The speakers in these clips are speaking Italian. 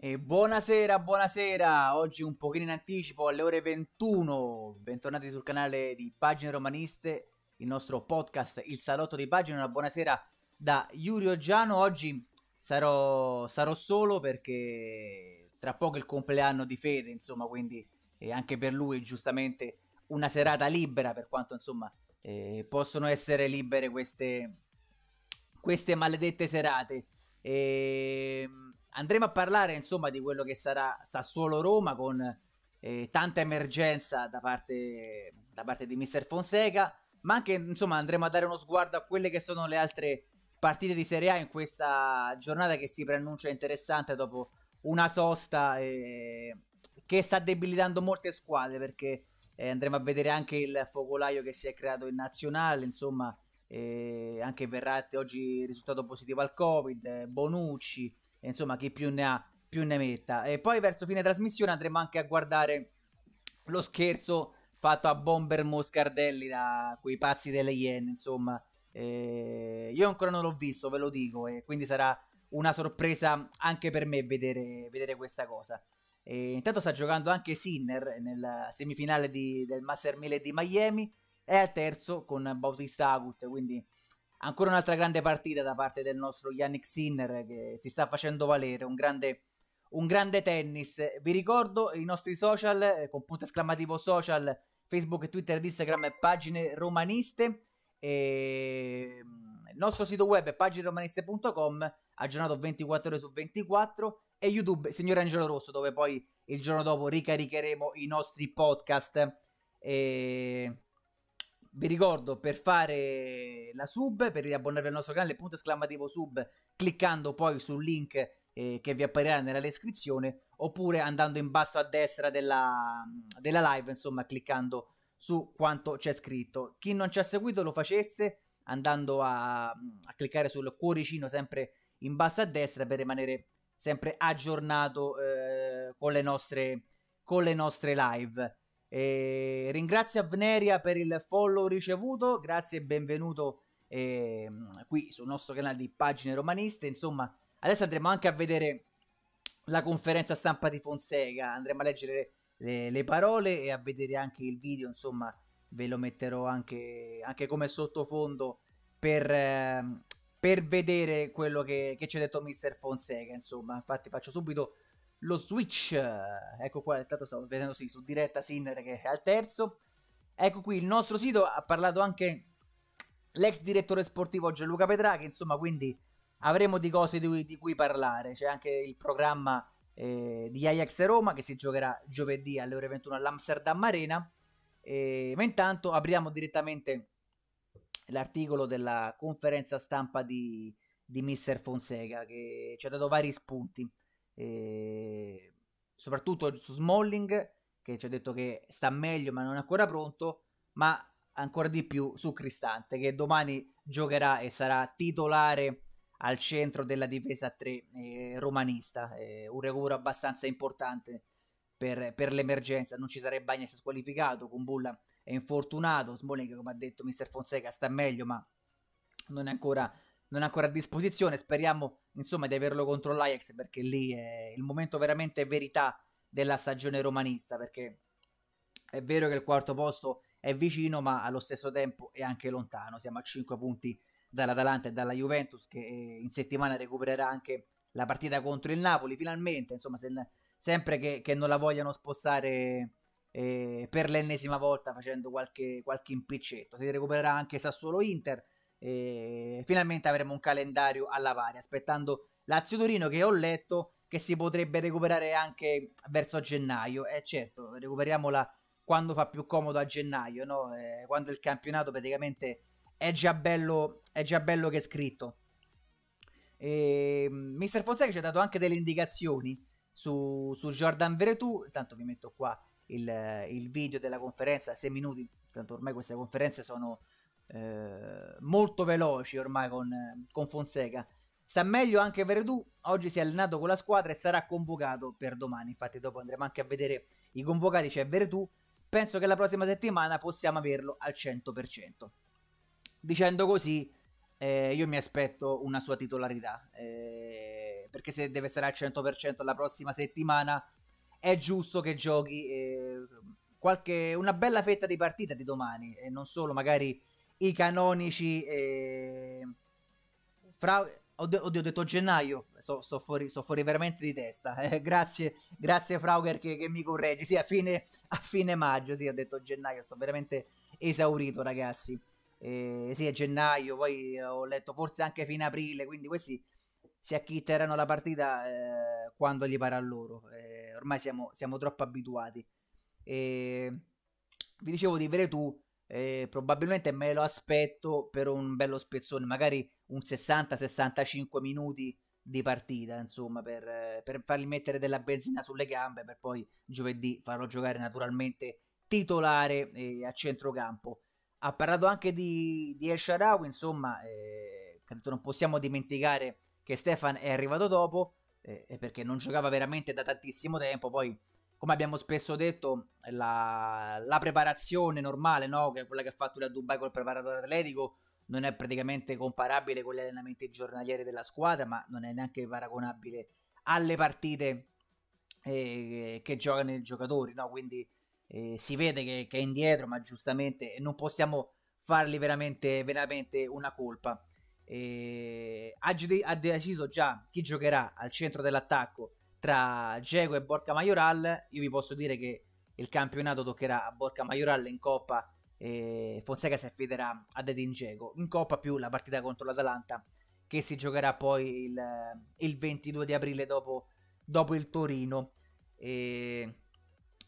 E buonasera, buonasera, oggi un pochino in anticipo alle ore 21, bentornati sul canale di Pagine Romaniste, il nostro podcast Il Salotto di Pagine, una buonasera da Iurio Giano, oggi sarò, sarò solo perché tra poco è il compleanno di Fede, insomma, quindi è anche per lui giustamente una serata libera per quanto insomma eh, possono essere libere queste, queste maledette serate. Ehm andremo a parlare insomma di quello che sarà Sassuolo-Roma con eh, tanta emergenza da parte, da parte di Mister Fonseca, ma anche insomma andremo a dare uno sguardo a quelle che sono le altre partite di Serie A in questa giornata che si preannuncia interessante dopo una sosta eh, che sta debilitando molte squadre perché eh, andremo a vedere anche il focolaio che si è creato in nazionale, insomma eh, anche Verratti oggi risultato positivo al Covid, eh, Bonucci, insomma chi più ne ha più ne metta. E poi verso fine trasmissione andremo anche a guardare lo scherzo fatto a Bomber Moscardelli da quei pazzi delle Yen, insomma. E io ancora non l'ho visto, ve lo dico, e quindi sarà una sorpresa anche per me vedere, vedere questa cosa. E intanto sta giocando anche Sinner nella semifinale di, del Master 1000 di Miami, è al terzo con Bautista Agut, quindi Ancora un'altra grande partita da parte del nostro Yannick Sinner che si sta facendo valere, un grande, un grande tennis. Vi ricordo i nostri social eh, con punto esclamativo social, Facebook, Twitter, Instagram e eh, pagine romaniste. E... Mm, il nostro sito web è pagineromaniste.com, aggiornato 24 ore su 24 e YouTube Signore Angelo Rosso dove poi il giorno dopo ricaricheremo i nostri podcast. E vi ricordo per fare la sub, per abbonarvi al nostro canale, punto esclamativo sub, cliccando poi sul link eh, che vi apparirà nella descrizione, oppure andando in basso a destra della, della live, insomma, cliccando su quanto c'è scritto. Chi non ci ha seguito lo facesse andando a, a cliccare sul cuoricino sempre in basso a destra per rimanere sempre aggiornato eh, con, le nostre, con le nostre live. E ringrazio Avneria per il follow ricevuto, grazie e benvenuto eh, qui sul nostro canale di Pagine Romaniste. Insomma, adesso andremo anche a vedere la conferenza stampa di Fonseca, andremo a leggere le, le parole e a vedere anche il video, insomma, ve lo metterò anche, anche come sottofondo per, eh, per vedere quello che, che ci ha detto Mister Fonseca, insomma, infatti faccio subito lo Switch. Ecco qua, intanto stavo vedendo sì, su diretta Sinner che è al terzo. Ecco qui il nostro sito, ha parlato anche l'ex direttore sportivo Gianluca Petrachi, insomma quindi avremo di cose di, di cui parlare. C'è anche il programma eh, di Ajax Roma che si giocherà giovedì alle ore 21 all'Amsterdam Arena. E, ma intanto apriamo direttamente l'articolo della conferenza stampa di, di Mr. Fonseca che ci ha dato vari spunti e soprattutto su Smalling che ci ha detto che sta meglio ma non è ancora pronto, ma ancora di più su Cristante che domani giocherà e sarà titolare al centro della difesa 3 eh, romanista, eh, un recupero abbastanza importante per, per l'emergenza, non ci sarebbe Bagnas squalificato, Kumbulla è infortunato, Smalling come ha detto mister Fonseca sta meglio ma non è ancora non è ancora a disposizione. Speriamo, insomma, di averlo contro l'Ajax perché lì è il momento veramente verità della stagione romanista. Perché è vero che il quarto posto è vicino, ma allo stesso tempo è anche lontano. Siamo a 5 punti dall'Atalanta e dalla Juventus, che eh, in settimana recupererà anche la partita contro il Napoli. Finalmente, insomma, se, sempre che, che, non la vogliano spostare. Eh, per l'ennesima volta facendo qualche, qualche impiccetto si recupererà anche Sassuolo Inter e finalmente avremo un calendario alla pari, aspettando Lazio-Torino che ho letto che si potrebbe recuperare anche verso gennaio. E certo, recuperiamola quando fa più comodo a gennaio, no? eh, quando il campionato praticamente è già bello, è già bello che è scritto. E, mm, Mister Fonseca ci ha dato anche delle indicazioni su, su Jordan Veretù. Intanto vi metto qua il, il video della conferenza, 6 minuti. Tanto ormai queste conferenze sono eh, molto veloci ormai con, eh, con, Fonseca. Sta meglio anche Verdù, oggi si è allenato con la squadra e sarà convocato per domani. Infatti dopo andremo anche a vedere i convocati, c'è Verdù. Penso che la prossima settimana possiamo averlo al 100%. Dicendo così, eh, io mi aspetto una sua titolarità, eh, perché se deve stare al 100% la prossima settimana è giusto che giochi eh, qualche, una bella fetta di partita di domani e non solo magari i canonici. Eh, fra, oddio, ho detto gennaio, sto so fuori, so fuori, veramente di testa. Eh, grazie, grazie Frauger che, che mi corregge. Sì, a fine, a fine maggio, sì, ho detto gennaio, sto veramente esaurito, ragazzi. Eh, sì, è gennaio, poi ho letto forse anche fine aprile, quindi questi si acchitteranno la partita eh, quando gli parà loro. Eh, ormai siamo, siamo, troppo abituati. Ehm, vi dicevo di tu, eh, probabilmente me lo aspetto per un bello spezzone, magari un 60-65 minuti di partita, insomma, per, per, fargli mettere della benzina sulle gambe, per poi giovedì farlo giocare naturalmente titolare eh, a centrocampo. Ha parlato anche di, di El Sharawi, insomma, eh, non possiamo dimenticare che Stefan è arrivato dopo, eh, perché non giocava veramente da tantissimo tempo, poi come abbiamo spesso detto, la, la preparazione normale, no? che quella che ha fatto a Dubai col preparatore atletico, non è praticamente comparabile con gli allenamenti giornalieri della squadra, ma non è neanche paragonabile alle partite eh, che giocano i giocatori. No? Quindi eh, si vede che, che, è indietro, ma giustamente non possiamo fargli veramente, veramente una colpa. Eh, ha, ha deciso già chi giocherà al centro dell'attacco tra Diego e Borca Majoral. Io vi posso dire che il campionato toccherà a Borca Majoral in Coppa e Fonseca si affiderà a Edin Diego. In Coppa più la partita contro l'Atalanta che si giocherà poi il, il 22 di aprile dopo, dopo il Torino. E...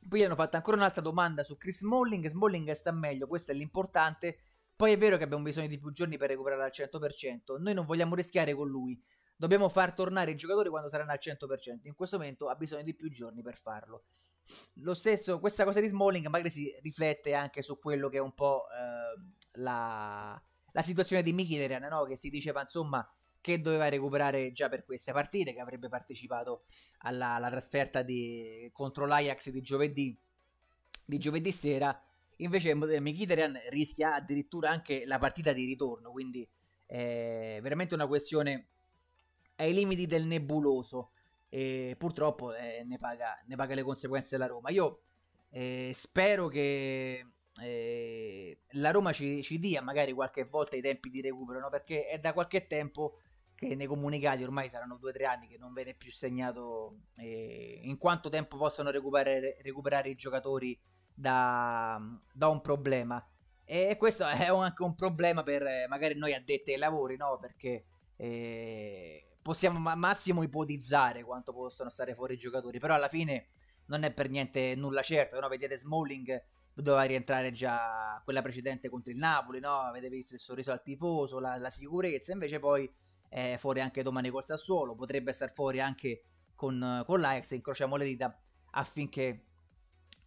Poi hanno fatto ancora un'altra domanda su Chris Smalling. Smalling sta meglio, questo è l'importante. Poi è vero che abbiamo bisogno di più giorni per recuperare al 100%. Noi non vogliamo rischiare con lui. Dobbiamo far tornare i giocatori quando saranno al 100%. In questo momento ha bisogno di più giorni per farlo. Lo stesso, questa cosa di Smalling magari si riflette anche su quello che è un po' eh, la, la, situazione di Mkhitaryan, no? che si diceva insomma che doveva recuperare già per queste partite, che avrebbe partecipato alla, alla trasferta di, contro l'Ajax di giovedì, di giovedì sera. Invece Mkhitaryan eh, rischia addirittura anche la partita di ritorno, quindi è eh, veramente una questione ai limiti del nebuloso e purtroppo eh, ne, paga, ne, paga, le conseguenze la Roma. Io eh, spero che eh, la Roma ci, ci, dia magari qualche volta i tempi di recupero, no? perché è da qualche tempo che nei comunicati ormai saranno 2-3 anni che non viene più segnato eh, in quanto tempo possono recuperare, recuperare i giocatori da, da un problema. E questo è anche un problema per eh, magari noi addetti ai lavori, no? Perché eh, possiamo ma- massimo ipotizzare quanto possono stare fuori i giocatori, però alla fine non è per niente nulla certo, no? vedete Smalling doveva rientrare già quella precedente contro il Napoli, no? avete visto il sorriso al tifoso, la, la sicurezza, invece poi è eh, fuori anche domani col Sassuolo, potrebbe star fuori anche con, con l'Ajax, incrociamo le dita affinché,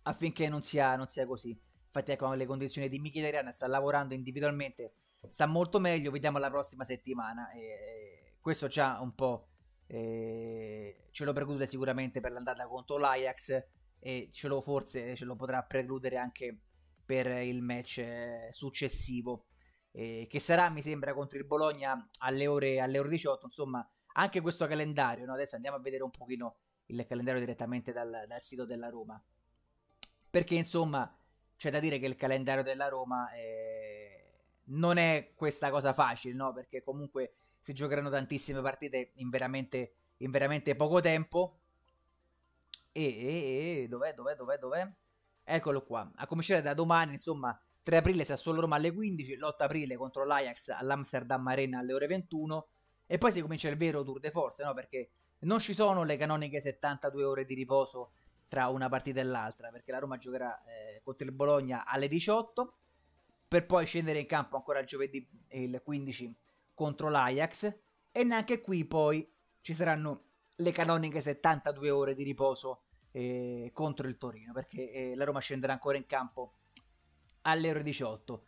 affinché non, sia, non, sia, così. Infatti ecco le condizioni di Michele Riana, sta lavorando individualmente, sta molto meglio, vediamo la prossima settimana. E, questo ci ha un po'... Eh, ce lo preclude sicuramente per l'andata contro l'Ajax e ce lo forse ce lo potrà precludere anche per il match eh, successivo eh, che sarà mi sembra contro il Bologna alle ore, alle ore 18 insomma anche questo calendario no? adesso andiamo a vedere un pochino il calendario direttamente dal, dal sito della Roma perché insomma c'è da dire che il calendario della Roma eh, non è questa cosa facile no? perché comunque si giocheranno tantissime partite in veramente, in veramente poco tempo. E, e, e dov'è, dov'è, dov'è, dov'è? Eccolo qua. A cominciare da domani, insomma, 3 aprile Sassuolo Roma alle 15, l'8 aprile contro l'Ajax all'Amsterdam Arena alle ore 21 e poi si comincia il vero tour de force, no? Perché non ci sono le canoniche 72 ore di riposo tra una partita e l'altra, perché la Roma giocherà eh, contro il Bologna alle 18 per poi scendere in campo ancora giovedì il 15 contro l'Ajax e neanche qui poi ci saranno le canoniche 72 ore di riposo eh, contro il Torino perché eh, la Roma scenderà ancora in campo alle ore 18.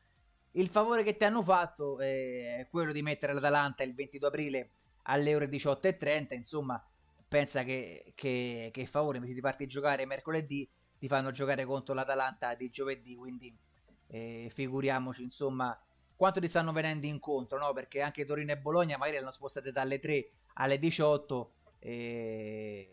Il favore che ti hanno fatto eh, è quello di mettere l'Atalanta il 22 aprile alle ore 18.30, insomma pensa che, che, che favore invece di farti giocare mercoledì ti fanno giocare contro l'Atalanta di giovedì, quindi eh, figuriamoci insomma quanto ti stanno venendo incontro, no? Perché anche Torino e Bologna magari hanno spostate dalle 3 alle 18 e...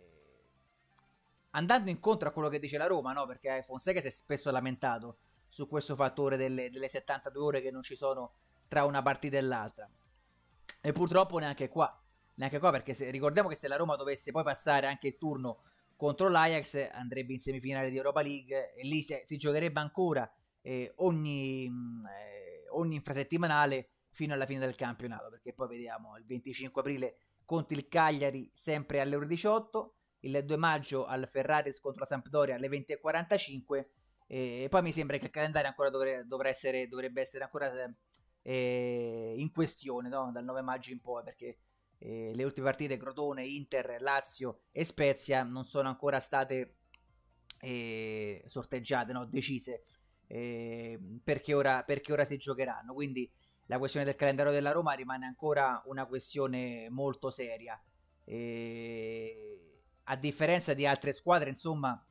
andando incontro a quello che dice la Roma, no? Perché Fonseca si è spesso lamentato su questo fattore delle, delle 72 ore che non ci sono tra una partita e l'altra. E purtroppo neanche qua, neanche qua perché se, ricordiamo che se la Roma dovesse poi passare anche il turno contro l'Ajax andrebbe in semifinale di Europa League e lì si, si giocherebbe ancora mm, eh, ogni... Eh, ogni infrasettimanale fino alla fine del campionato, perché poi vediamo il 25 aprile contro il Cagliari sempre alle ore 18, il 2 maggio al Ferraris contro la Sampdoria alle 20.45 e poi mi sembra che il calendario ancora dovre, essere, dovrebbe essere ancora eh, in questione no? dal 9 maggio in poi perché eh, le ultime partite Crotone, Inter, Lazio e Spezia non sono ancora state eh, sorteggiate, no? decise eh, perché, ora, perché ora si giocheranno. Quindi la questione del calendario della Roma rimane ancora una questione molto seria. E, a differenza di altre squadre, insomma,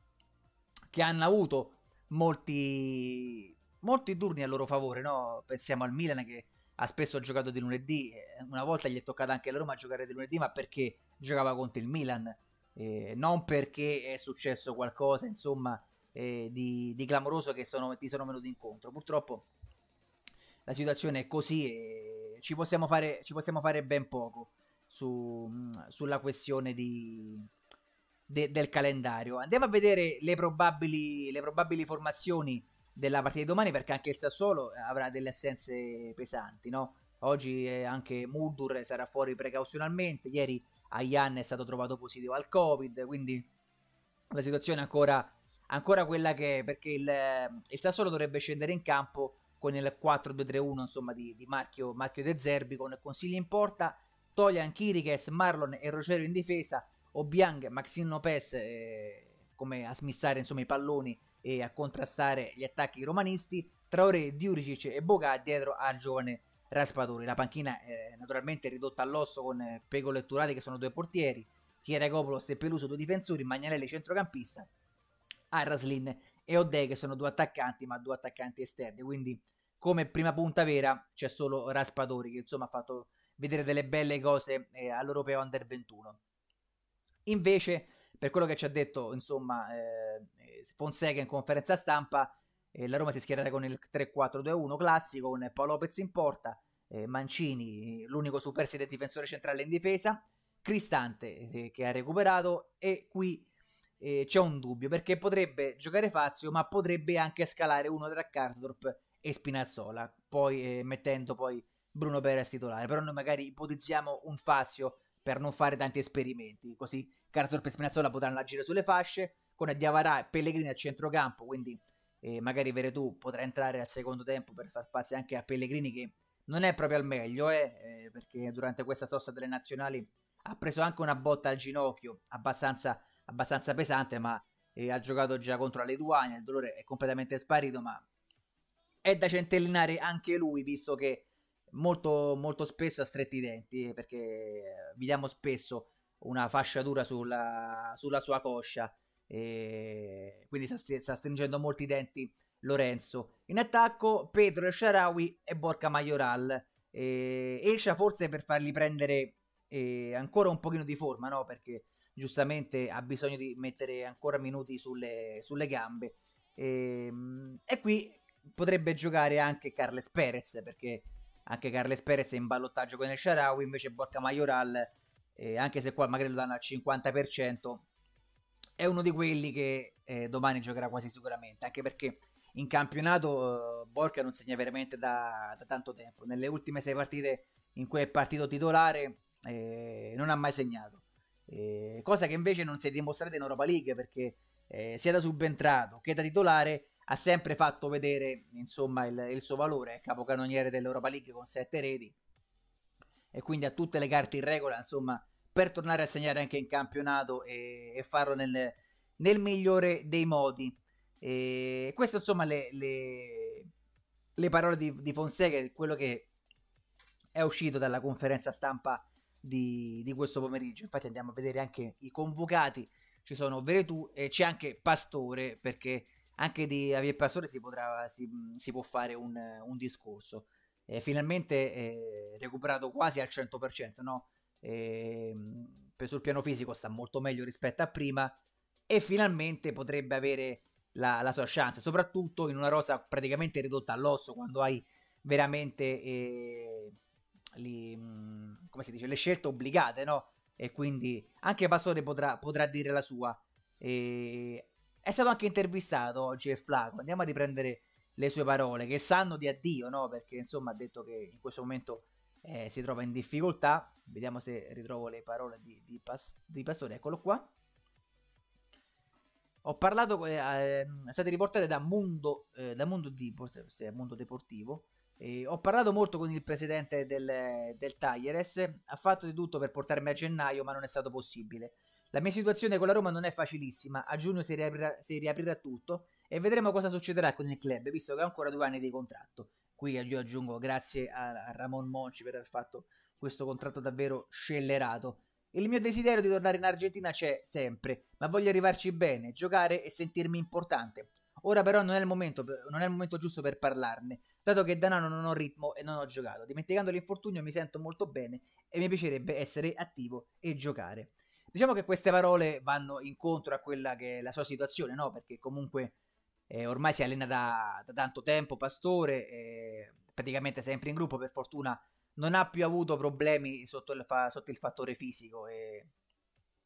che hanno avuto molti, molti turni a loro favore, no? pensiamo al Milan che ha spesso giocato di lunedì, eh, una volta gli è toccata anche la Roma giocare di lunedì, ma perché giocava contro il Milan, eh, non perché è successo qualcosa, insomma, eh, di, di, clamoroso che sono, ti sono venuti incontro. Purtroppo la situazione è così e ci possiamo fare, ci possiamo fare ben poco su, mm, sulla questione di, de, del calendario. Andiamo a vedere le probabili, le probabili formazioni della partita di domani perché anche il Sassuolo avrà delle assenze pesanti, no? Oggi eh, anche Muldur sarà fuori precauzionalmente, ieri Ayan è stato trovato positivo al Covid, quindi la situazione è ancora ancora quella che perché il, il Sassuolo dovrebbe scendere in campo con il 4-2-3-1 insomma di, di Marchio, Marchio De Zerbi con Consigli in porta Toglian, Chiriches, Marlon e Rogero in difesa Obiang, Maxim Lopez eh, come a smissare insomma i palloni e a contrastare gli attacchi romanisti Traoré, Diuricic e Boga dietro al giovane Raspatori la panchina eh, naturalmente ridotta all'osso con eh, Pegolo e Turati che sono due portieri Chieragopoulos e Peluso due difensori Magnanelli centrocampista Araslin e Odei che sono due attaccanti, ma due attaccanti esterni, quindi come prima punta vera c'è solo Raspadori che insomma ha fatto vedere delle belle cose eh, all'Europeo Under 21. Invece, per quello che ci ha detto insomma eh, Fonseca in conferenza stampa, eh, la Roma si schiererà con il 3-4-2-1 classico con Paolo Lopez in porta, eh, Mancini, l'unico superstite difensore centrale in difesa, Cristante eh, che ha recuperato e qui eh, c'è un dubbio, perché potrebbe giocare Fazio, ma potrebbe anche scalare uno tra Karsdorp e Spinazzola, poi eh, mettendo poi Bruno Perez titolare. Però noi magari ipotizziamo un Fazio per non fare tanti esperimenti, così Karsdorp e Spinazzola potranno agire sulle fasce, con Diavarà e Pellegrini a centrocampo, quindi eh, magari Veretù potrà entrare al secondo tempo per far spazio anche a Pellegrini che non è proprio al meglio, eh, eh, perché durante questa sosta delle nazionali ha preso anche una botta al ginocchio abbastanza abbastanza pesante, ma eh, ha giocato già contro la Lituania, il dolore è completamente sparito, ma è da centellinare anche lui, visto che molto, molto spesso ha stretti i denti, eh, perché eh, vediamo spesso una fasciatura sulla, sulla sua coscia, e quindi sta, sta stringendo molti denti Lorenzo. In attacco Pedro Sharawi e Borca Majoral. Eh, Escia forse per fargli prendere eh, ancora un pochino di forma, no? Perché giustamente ha bisogno di mettere ancora minuti sulle, sulle gambe. E, ehm, e, qui potrebbe giocare anche Carles Perez, perché anche Carles Perez è in ballottaggio con il Sharawi, invece Borca Majoral, eh, anche se qua magari lo danno al 50%, è uno di quelli che eh, domani giocherà quasi sicuramente, anche perché in campionato eh, Borca non segna veramente da, da, tanto tempo, nelle ultime sei partite in cui è partito titolare eh, non ha mai segnato eh, cosa che invece non si è dimostrata in Europa League perché eh, sia da subentrato che da titolare ha sempre fatto vedere insomma, il, il, suo valore, è capocannoniere dell'Europa League con sette reti e quindi ha tutte le carte in regola insomma, per tornare a segnare anche in campionato e, e farlo nel, nel, migliore dei modi. E queste insomma le, le, le parole di, di Fonseca, quello che è uscito dalla conferenza stampa di, di, questo pomeriggio. Infatti andiamo a vedere anche i convocati, ci sono Veretù e c'è anche Pastore, perché anche di Avier Pastore si, potrà, si, si, può fare un, un discorso. Eh, finalmente eh, recuperato quasi al 100%, no? Eh, sul piano fisico sta molto meglio rispetto a prima e finalmente potrebbe avere la, la sua chance, soprattutto in una rosa praticamente ridotta all'osso quando hai veramente eh, li, mm, come si dice, le scelte obbligate, no? E quindi anche Pastore potrà, potrà dire la sua. E è stato anche intervistato oggi e Flaco. Andiamo a riprendere le sue parole, che sanno di addio, no? Perché insomma ha detto che in questo momento eh, si trova in difficoltà. Vediamo se ritrovo le parole di, di, Pas di Pastore. Eccolo qua. Ho parlato, eh, eh, state riportate da Mundo, eh, da Mundo, di, forse, Mondo Deportivo, eh, ho parlato molto con il presidente del, del Tajeres, ha fatto di tutto per portarmi a gennaio, ma non è stato possibile. La mia situazione con la Roma non è facilissima, a giugno si riaprirà, si riaprirà tutto e vedremo cosa succederà con il club, visto che ho ancora due anni di contratto. Qui io aggiungo grazie a, a Ramon Monci per aver fatto questo contratto davvero scellerato. Il mio desiderio di tornare in Argentina c'è sempre, ma voglio arrivarci bene, giocare e sentirmi importante. Ora però non è, momento, non è il momento, giusto per parlarne, dato che da Nano non ho ritmo e non ho giocato. Dimenticando l'infortunio mi sento molto bene e mi piacerebbe essere attivo e giocare. Diciamo che queste parole vanno incontro a quella che è la sua situazione, no? Perché comunque eh, ormai si allena da, da tanto tempo, Pastore, eh, praticamente sempre in gruppo, per fortuna non ha più avuto problemi sotto il, fa, sotto il fattore fisico e,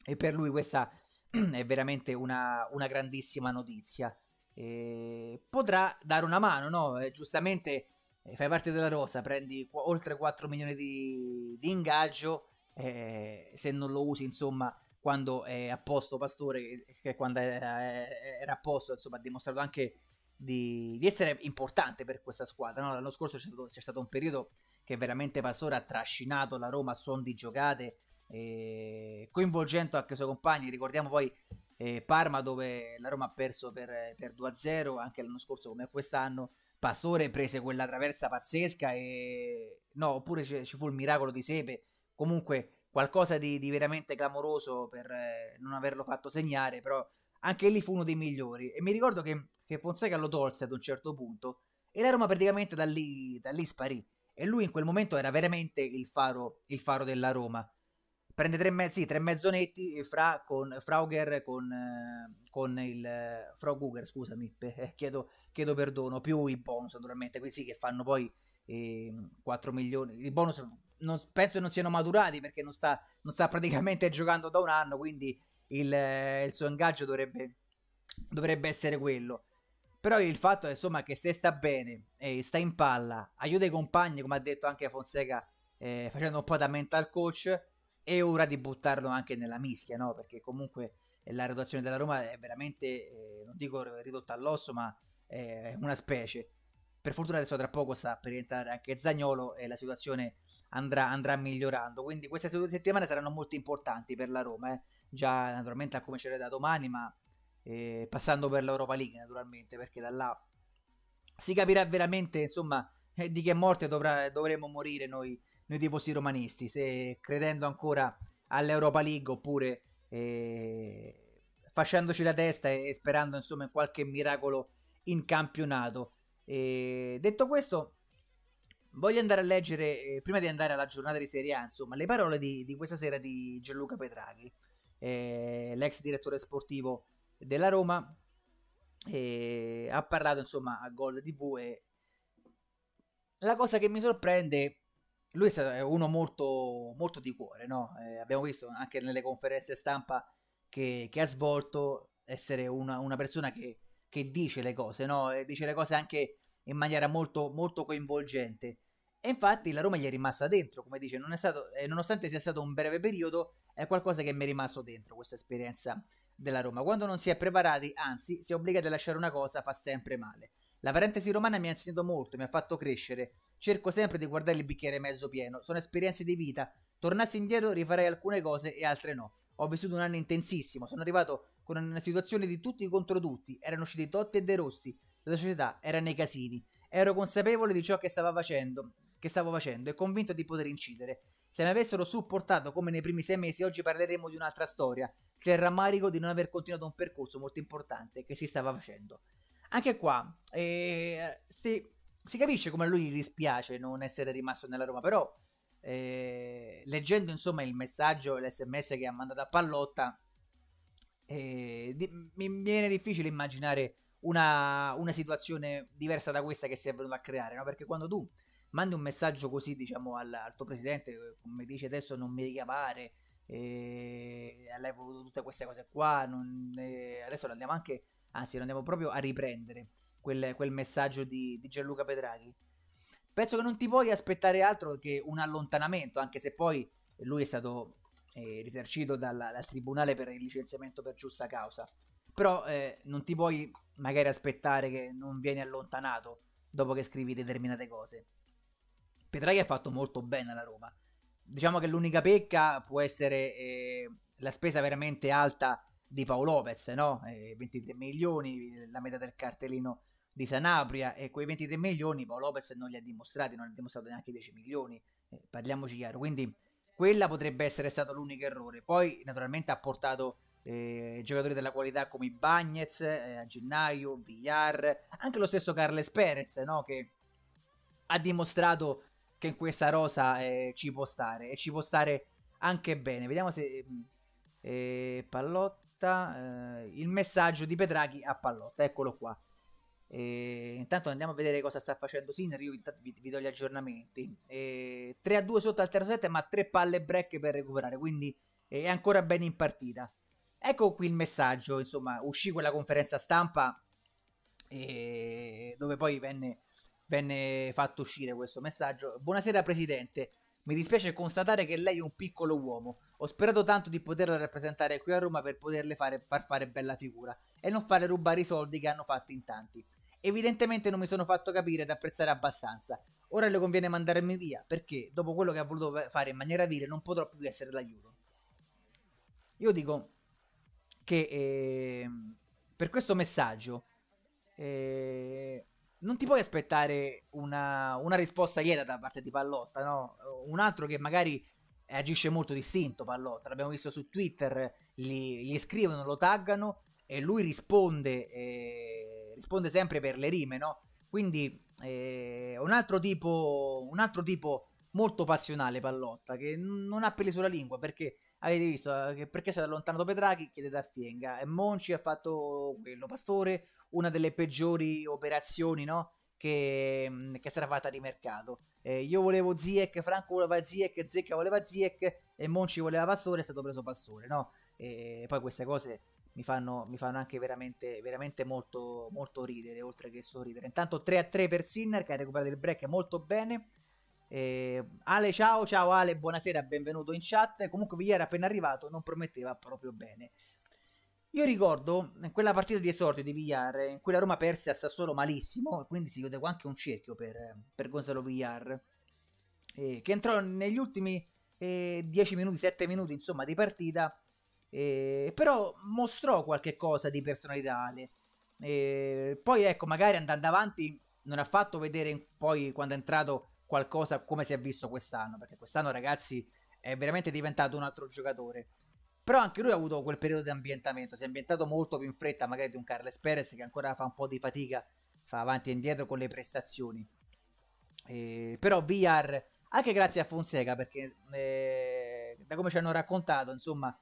e, per lui questa è veramente una, una grandissima notizia eh, potrà dare una mano, no? eh, giustamente eh, fai parte della rosa, prendi qu- oltre 4 milioni di, di ingaggio, eh, se non lo usi insomma quando è a posto Pastore, eh, che quando era a posto insomma ha dimostrato anche di, di, essere importante per questa squadra. No? L'anno scorso c'è stato, c'è stato, un periodo che veramente Pastore ha trascinato la Roma a suon di giocate, eh, coinvolgendo anche i suoi compagni. Ricordiamo poi eh, Parma dove la Roma ha perso per, per 2-0 anche l'anno scorso come quest'anno. Pastore prese quella traversa pazzesca e no, oppure ci fu il miracolo di Sepe. Comunque qualcosa di, di veramente clamoroso per eh, non averlo fatto segnare, però anche lì fu uno dei migliori. E mi ricordo che, che Fonseca lo tolse ad un certo punto e la Roma praticamente da lì, da lì sparì. E lui in quel momento era veramente il faro, il faro della Roma prende tre, me- sì, tre mezzonetti eh, fra con Frauger con, eh, con il eh, Frauguger scusami eh, chiedo, chiedo, perdono più i bonus naturalmente questi sì, che fanno poi eh, 4 milioni i bonus non, penso non siano maturati perché non sta, non sta, praticamente giocando da un anno quindi il, il suo ingaggio dovrebbe, dovrebbe essere quello però il fatto è insomma che se sta bene eh, sta in palla aiuta i compagni come ha detto anche Fonseca eh, facendo un po' da mental coach è ora di buttarlo anche nella mischia, no? Perché comunque eh, la rotazione della Roma è veramente, eh, non dico ridotta all'osso, ma eh, è una specie. Per fortuna adesso tra poco sta per rientrare anche Zagnolo e la situazione andrà, andrà migliorando. Quindi queste due settimane saranno molto importanti per la Roma, eh? già naturalmente a cominciare da domani, ma eh, passando per l'Europa League naturalmente, perché da là si capirà veramente insomma eh, di che morte dovrà, dovremo morire noi noi tifosi romanisti, se credendo ancora all'Europa League oppure eh, facendoci la testa e sperando insomma in qualche miracolo in campionato. E detto questo, voglio andare a leggere, eh, prima di andare alla giornata di Serie A, insomma, le parole di, di questa sera di Gianluca Petraghi, eh, l'ex direttore sportivo della Roma, eh, ha parlato insomma a Gol TV e la cosa che mi sorprende lui è uno molto, molto di cuore, no? eh, abbiamo visto anche nelle conferenze stampa che, che ha svolto essere una, una persona che, che, dice le cose, no? E dice le cose anche in maniera molto, molto coinvolgente. E infatti la Roma gli è rimasta dentro, come dice, stato, eh, nonostante sia stato un breve periodo, è qualcosa che mi è rimasto dentro questa esperienza della Roma. Quando non si è preparati, anzi, si è obbligati a lasciare una cosa, fa sempre male. La parentesi romana mi ha insegnato molto, mi ha fatto crescere Cerco sempre di guardare il bicchiere mezzo pieno, sono esperienze di vita. Tornassi indietro rifarei alcune cose e altre no. Ho vissuto un anno intensissimo, sono arrivato con una situazione di tutti contro tutti, erano usciti Totti e De Rossi, la società era nei casini. Ero consapevole di ciò che, facendo, che stavo facendo e convinto di poter incidere. Se mi avessero supportato come nei primi sei mesi, oggi parleremmo di un'altra storia. C'è cioè il rammarico di non aver continuato un percorso molto importante che si stava facendo. Anche qua, eh, se si capisce come a lui dispiace non essere rimasto nella Roma, però eh, leggendo insomma il messaggio, l'SMS che ha mandato a Pallotta, eh, di, mi viene difficile immaginare una, una, situazione diversa da questa che si è venuta a creare, no? perché quando tu mandi un messaggio così diciamo al, al tuo presidente, come dice adesso non mi richiamare, eh, voluto tutte queste cose qua, non, eh, adesso lo andiamo anche, anzi lo andiamo proprio a riprendere quel, quel messaggio di, di Gianluca Pedraghi. Penso che non ti puoi aspettare altro che un allontanamento, anche se poi lui è stato eh, risarcito dalla, dal tribunale per il licenziamento per giusta causa. Però eh, non ti puoi magari aspettare che non vieni allontanato dopo che scrivi determinate cose. Pedraghi ha fatto molto bene alla Roma. Diciamo che l'unica pecca può essere eh, la spesa veramente alta di Paolo Lopez, no? eh, 23 milioni, la metà del cartellino di Sanabria e quei 23 milioni Paolo Lopez non li ha dimostrati, non ha dimostrato neanche 10 milioni, eh, parliamoci chiaro, quindi quella potrebbe essere stato l'unico errore, poi naturalmente ha portato eh, giocatori della qualità come i Bagnez eh, a gennaio, Villar, anche lo stesso Carles Perez no? che ha dimostrato che in questa rosa eh, ci può stare e ci può stare anche bene, vediamo se eh, eh, Pallotta, il messaggio di Petrachi a Pallotta, eccolo qua e ehm, intanto andiamo a vedere cosa sta facendo Sinner. Vi, vi, do gli aggiornamenti. Ehm, e 3 a 2 sotto al terzo set, ma 3 palle break per recuperare, quindi è ancora ben in partita. Ecco qui il messaggio. Insomma, uscì quella conferenza stampa e... Ehm, dove poi venne, venne fatto uscire questo messaggio. Buonasera, presidente. Mi dispiace constatare che lei è un piccolo uomo. Ho sperato tanto di poterla rappresentare qui a Roma per poterle fare, far fare bella figura e non fare rubare i soldi che hanno fatto in tanti. Evidentemente non mi sono fatto capire ed apprezzare abbastanza. Ora le conviene mandarmi via, perché dopo quello che ha voluto fare in maniera vile non potrò più essere d'aiuto. Io dico che eh, per questo messaggio eh, non ti puoi aspettare una, una, risposta lieta da parte di Pallotta, no? Un altro che magari agisce molto distinto Pallotta, l'abbiamo visto su Twitter, gli, gli scrivono, lo taggano e lui risponde... Eh, risponde sempre per le rime, no? Quindi eh, un, altro tipo, un altro tipo molto passionale Pallotta, che non ha peli sulla lingua, perché avete visto, eh, che perché si è allontanato Petrachi, chiede da Fienga, e Monci ha fatto quello, Pastore, una delle peggiori operazioni, no? Che, che sarà fatta di mercato. Eh, io volevo Ziek, Franco voleva Ziek, Zecca voleva Ziek e Monci voleva Pastore, è stato preso Pastore, no? E poi queste cose mi fanno, mi fanno anche veramente, veramente molto, molto ridere, oltre che sorridere. Intanto 3-3 per Sinner che ha recuperato il break molto bene. Eh, Ale, ciao, ciao Ale, buonasera, benvenuto in chat. Comunque, ieri appena arrivato non prometteva proprio bene. Io ricordo quella partita di esordio di Villar in cui la Roma perse a Sassuolo malissimo, e quindi si chiudeva anche un cerchio per, per Gonzalo Villar, eh, che entrò negli ultimi eh, 10 minuti, 7 minuti insomma di partita eh, però mostrò qualche cosa di personalità Eh, poi ecco, magari andando avanti non ha fatto vedere poi quando è entrato qualcosa come si è visto quest'anno, perché quest'anno ragazzi è veramente diventato un altro giocatore. Però anche lui ha avuto quel periodo di ambientamento, si è ambientato molto più in fretta magari di un Carles Perez che ancora fa un po' di fatica, fa avanti e indietro con le prestazioni. Eh, però VR, anche grazie a Fonseca, perché eh, da come ci hanno raccontato, insomma,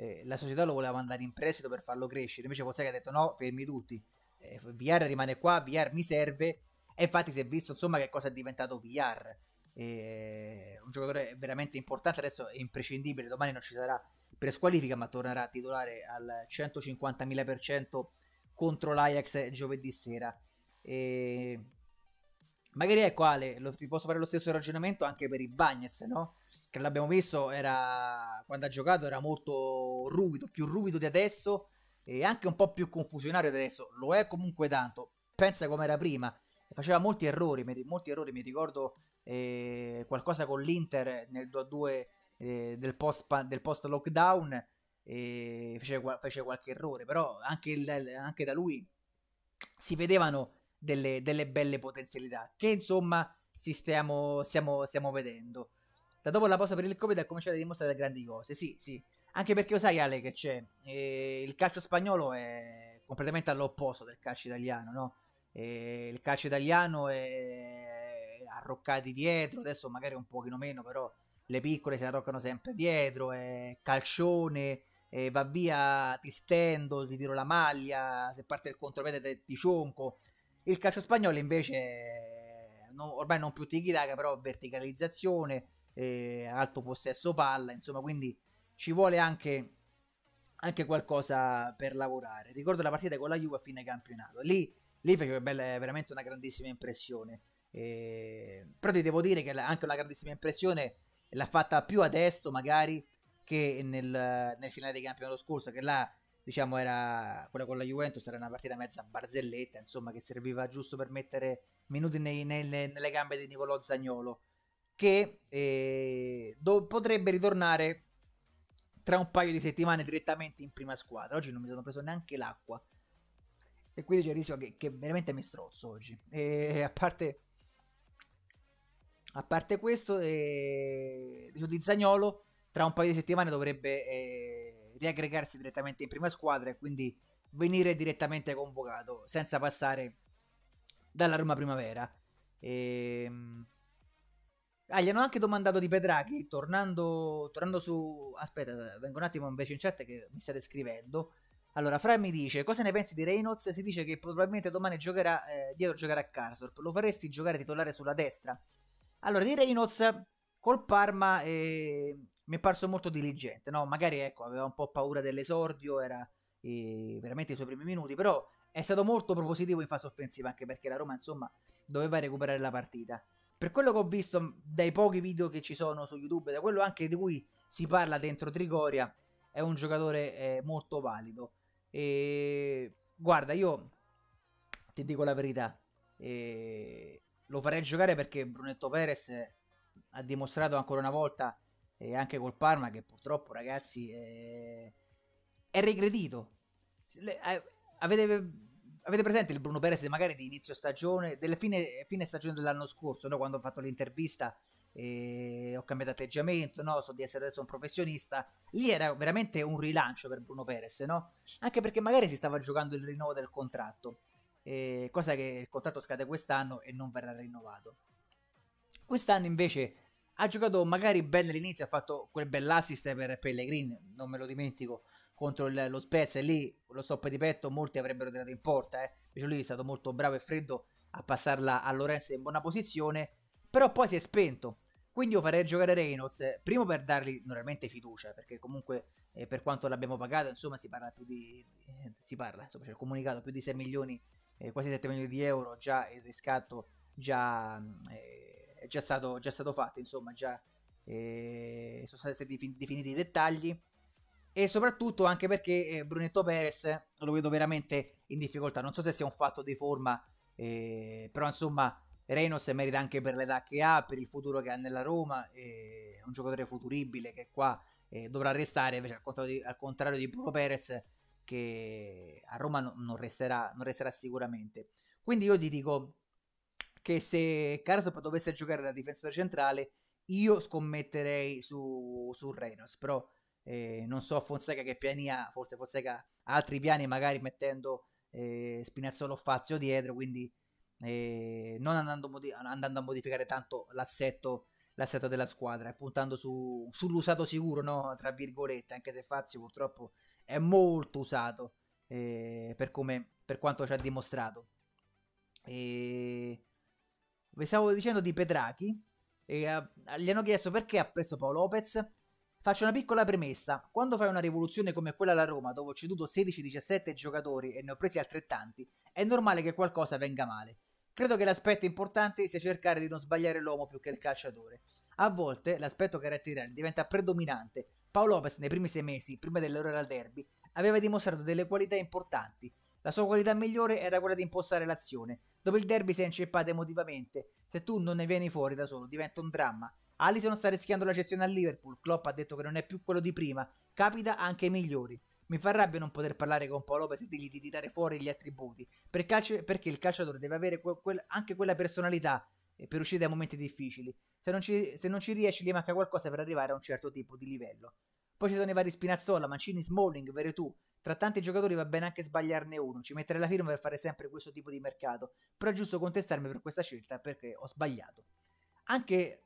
eh, la società lo voleva mandare in prestito per farlo crescere, invece Fonseca ha detto no, fermi tutti, eh, VR rimane qua, VR mi serve, e infatti si è visto insomma che cosa è diventato VR, eh, un giocatore veramente importante, adesso è imprescindibile, domani non ci sarà presqualifica, ma tornerà a titolare al 150.000% contro l'Ajax giovedì sera. E Magari ecco Ale, lo, ti posso fare lo stesso ragionamento anche per i Bagnets, no? Che l'abbiamo visto, era, quando ha giocato era molto ruvido, più ruvido di adesso e anche un po' più confusionario di adesso, lo è comunque tanto, pensa come era prima, faceva molti errori, molti errori, mi ricordo eh, qualcosa con l'Inter nel 2-2 eh, del, post, lockdown, eh, fece, fece, qualche errore, però anche, il, anche da lui si vedevano delle, delle belle potenzialità che insomma stiamo, stiamo, stiamo vedendo. Da dopo la pausa per il Covid ha cominciato a dimostrare grandi cose, sì, sì. Anche perché lo sai Ale che c'è, eh, il calcio spagnolo è completamente all'opposto del calcio italiano, no? Eh, il calcio italiano è arroccati dietro, adesso magari un pochino meno, però le piccole si arroccano sempre dietro, è calcione, eh, va via ti stendo, ti tiro la maglia, se parte il contropiede ti cionco, il calcio spagnolo invece eh, no, ormai non più tichiraca, però verticalizzazione, eh, alto possesso palla, insomma, quindi ci vuole anche, anche qualcosa per lavorare. Ricordo la partita con la Juve a fine campionato. Lì, lì fece veramente una grandissima impressione. Eh, però ti devo dire che anche una grandissima impressione l'ha fatta più adesso magari che nel, nel finale di campionato scorso che là diciamo era quella con la Juventus era una partita mezza barzelletta insomma che serviva giusto per mettere minuti nei, nelle, nelle, gambe di Nicolò Zagnolo che eh, do, potrebbe ritornare tra un paio di settimane direttamente in prima squadra oggi non mi sono preso neanche l'acqua e quindi c'è il rischio che, che, veramente mi strozzo oggi e a parte a parte questo eh, diciamo, di Zagnolo tra un paio di settimane dovrebbe eh, riaggregarsi direttamente in prima squadra e quindi venire direttamente convocato senza passare dalla Roma Primavera. E... Ehm, ah, gli hanno anche domandato di Pedraghi, tornando, tornando su... Aspetta, vengo un attimo invece in chat che mi state scrivendo. Allora, Fra mi dice, cosa ne pensi di Reynolds? Si dice che probabilmente domani giocherà, eh, dietro giocherà a Carsorp. Lo faresti giocare titolare sulla destra? Allora, di Reynolds, col Parma eh, mi è parso molto diligente, no? Magari ecco, aveva un po' paura dell'esordio, era eh, veramente i suoi primi minuti, però è stato molto propositivo in fase offensiva anche perché la Roma, insomma, doveva recuperare la partita. Per quello che ho visto dai pochi video che ci sono su YouTube, da quello anche di cui si parla dentro Trigoria, è un giocatore eh, molto valido. E guarda, io ti dico la verità, eh, lo farei giocare perché Brunetto Perez ha dimostrato ancora una volta e anche col Parma che purtroppo ragazzi è, è regredito. Eh, avete... Avete, presente il Bruno Perez magari di inizio stagione, della fine, fine stagione dell'anno scorso, no? quando ho fatto l'intervista e ho cambiato atteggiamento, no? so di essere adesso un professionista, lì era veramente un rilancio per Bruno Perez, no? anche perché magari si stava giocando il rinnovo del contratto, eh, cosa che il contratto scade quest'anno e non verrà rinnovato. Quest'anno invece ha giocato magari bene all'inizio, ha fatto quel bell'assist per Pellegrin, non me lo dimentico, contro il, lo Spezia, lì lo stop di petto molti avrebbero tirato in porta, eh. invece lui è stato molto bravo e freddo a passarla a Lorenzo in buona posizione, però poi si è spento, quindi io farei giocare Reynolds, eh, primo per dargli normalmente fiducia, perché comunque eh, per quanto l'abbiamo pagato, insomma si parla più di... Eh, si parla, insomma c'è il comunicato più di 6 milioni, eh, quasi 7 milioni di euro già eh, il riscatto già mm, già stato, già stato fatto, insomma, già eh, sono stati definiti i dettagli e soprattutto anche perché eh, Brunetto Perez lo vedo veramente in difficoltà, non so se sia un fatto di forma, eh, però insomma Reynolds merita anche per l'età che ha, per il futuro che ha nella Roma, eh, è un giocatore futuribile che qua eh, dovrà restare, invece al contrario di, al contrario di Bruno Perez che a Roma non, non, resterà, non resterà sicuramente. Quindi io ti dico che se Carso dovesse giocare da difensore centrale, io scommetterei su, su Reynolds, però eh, non so Fonseca che piani ha, forse Fonseca ha altri piani magari mettendo eh, Spinazzolo o Fazio dietro, quindi eh, non andando, andando, a modificare tanto l'assetto, l'assetto della squadra e eh, puntando su, sull'usato sicuro, no? tra virgolette, anche se Fazio purtroppo è molto usato eh, per, come, per quanto ci ha dimostrato. E vi stavo dicendo di Petrachi. E, uh, gli hanno chiesto perché ha preso Paolo Lopez. Faccio una piccola premessa. Quando fai una rivoluzione come quella alla Roma, dove ho ceduto 16-17 giocatori e ne ho presi altrettanti, è normale che qualcosa venga male. Credo che l'aspetto importante sia cercare di non sbagliare l'uomo più che il calciatore. A volte l'aspetto caratteriale diventa predominante. Paolo Lopez nei primi sei mesi, prima dell'ora del derby, aveva dimostrato delle qualità importanti, la sua qualità migliore era quella di impostare l'azione. Dopo il derby si è inceppata emotivamente. Se tu non ne vieni fuori da solo, diventa un dramma. Allison sta rischiando la cessione al Liverpool. Klopp ha detto che non è più quello di prima. Capita anche ai migliori. Mi fa rabbia non poter parlare con Paolo Lopez e dirgli di tirare fuori gli attributi. Per calcio, perché il calciatore deve avere que quel, anche quella personalità eh, per uscire dai momenti difficili. Se non, ci, se non ci riesci, gli manca qualcosa per arrivare a un certo tipo di livello. Poi ci sono i vari Spinazzola, Mancini, Smalling, Veretù. Tra tanti giocatori va bene anche sbagliarne uno, ci mettere la firma per fare sempre questo tipo di mercato, però è giusto contestarmi per questa scelta perché ho sbagliato. Anche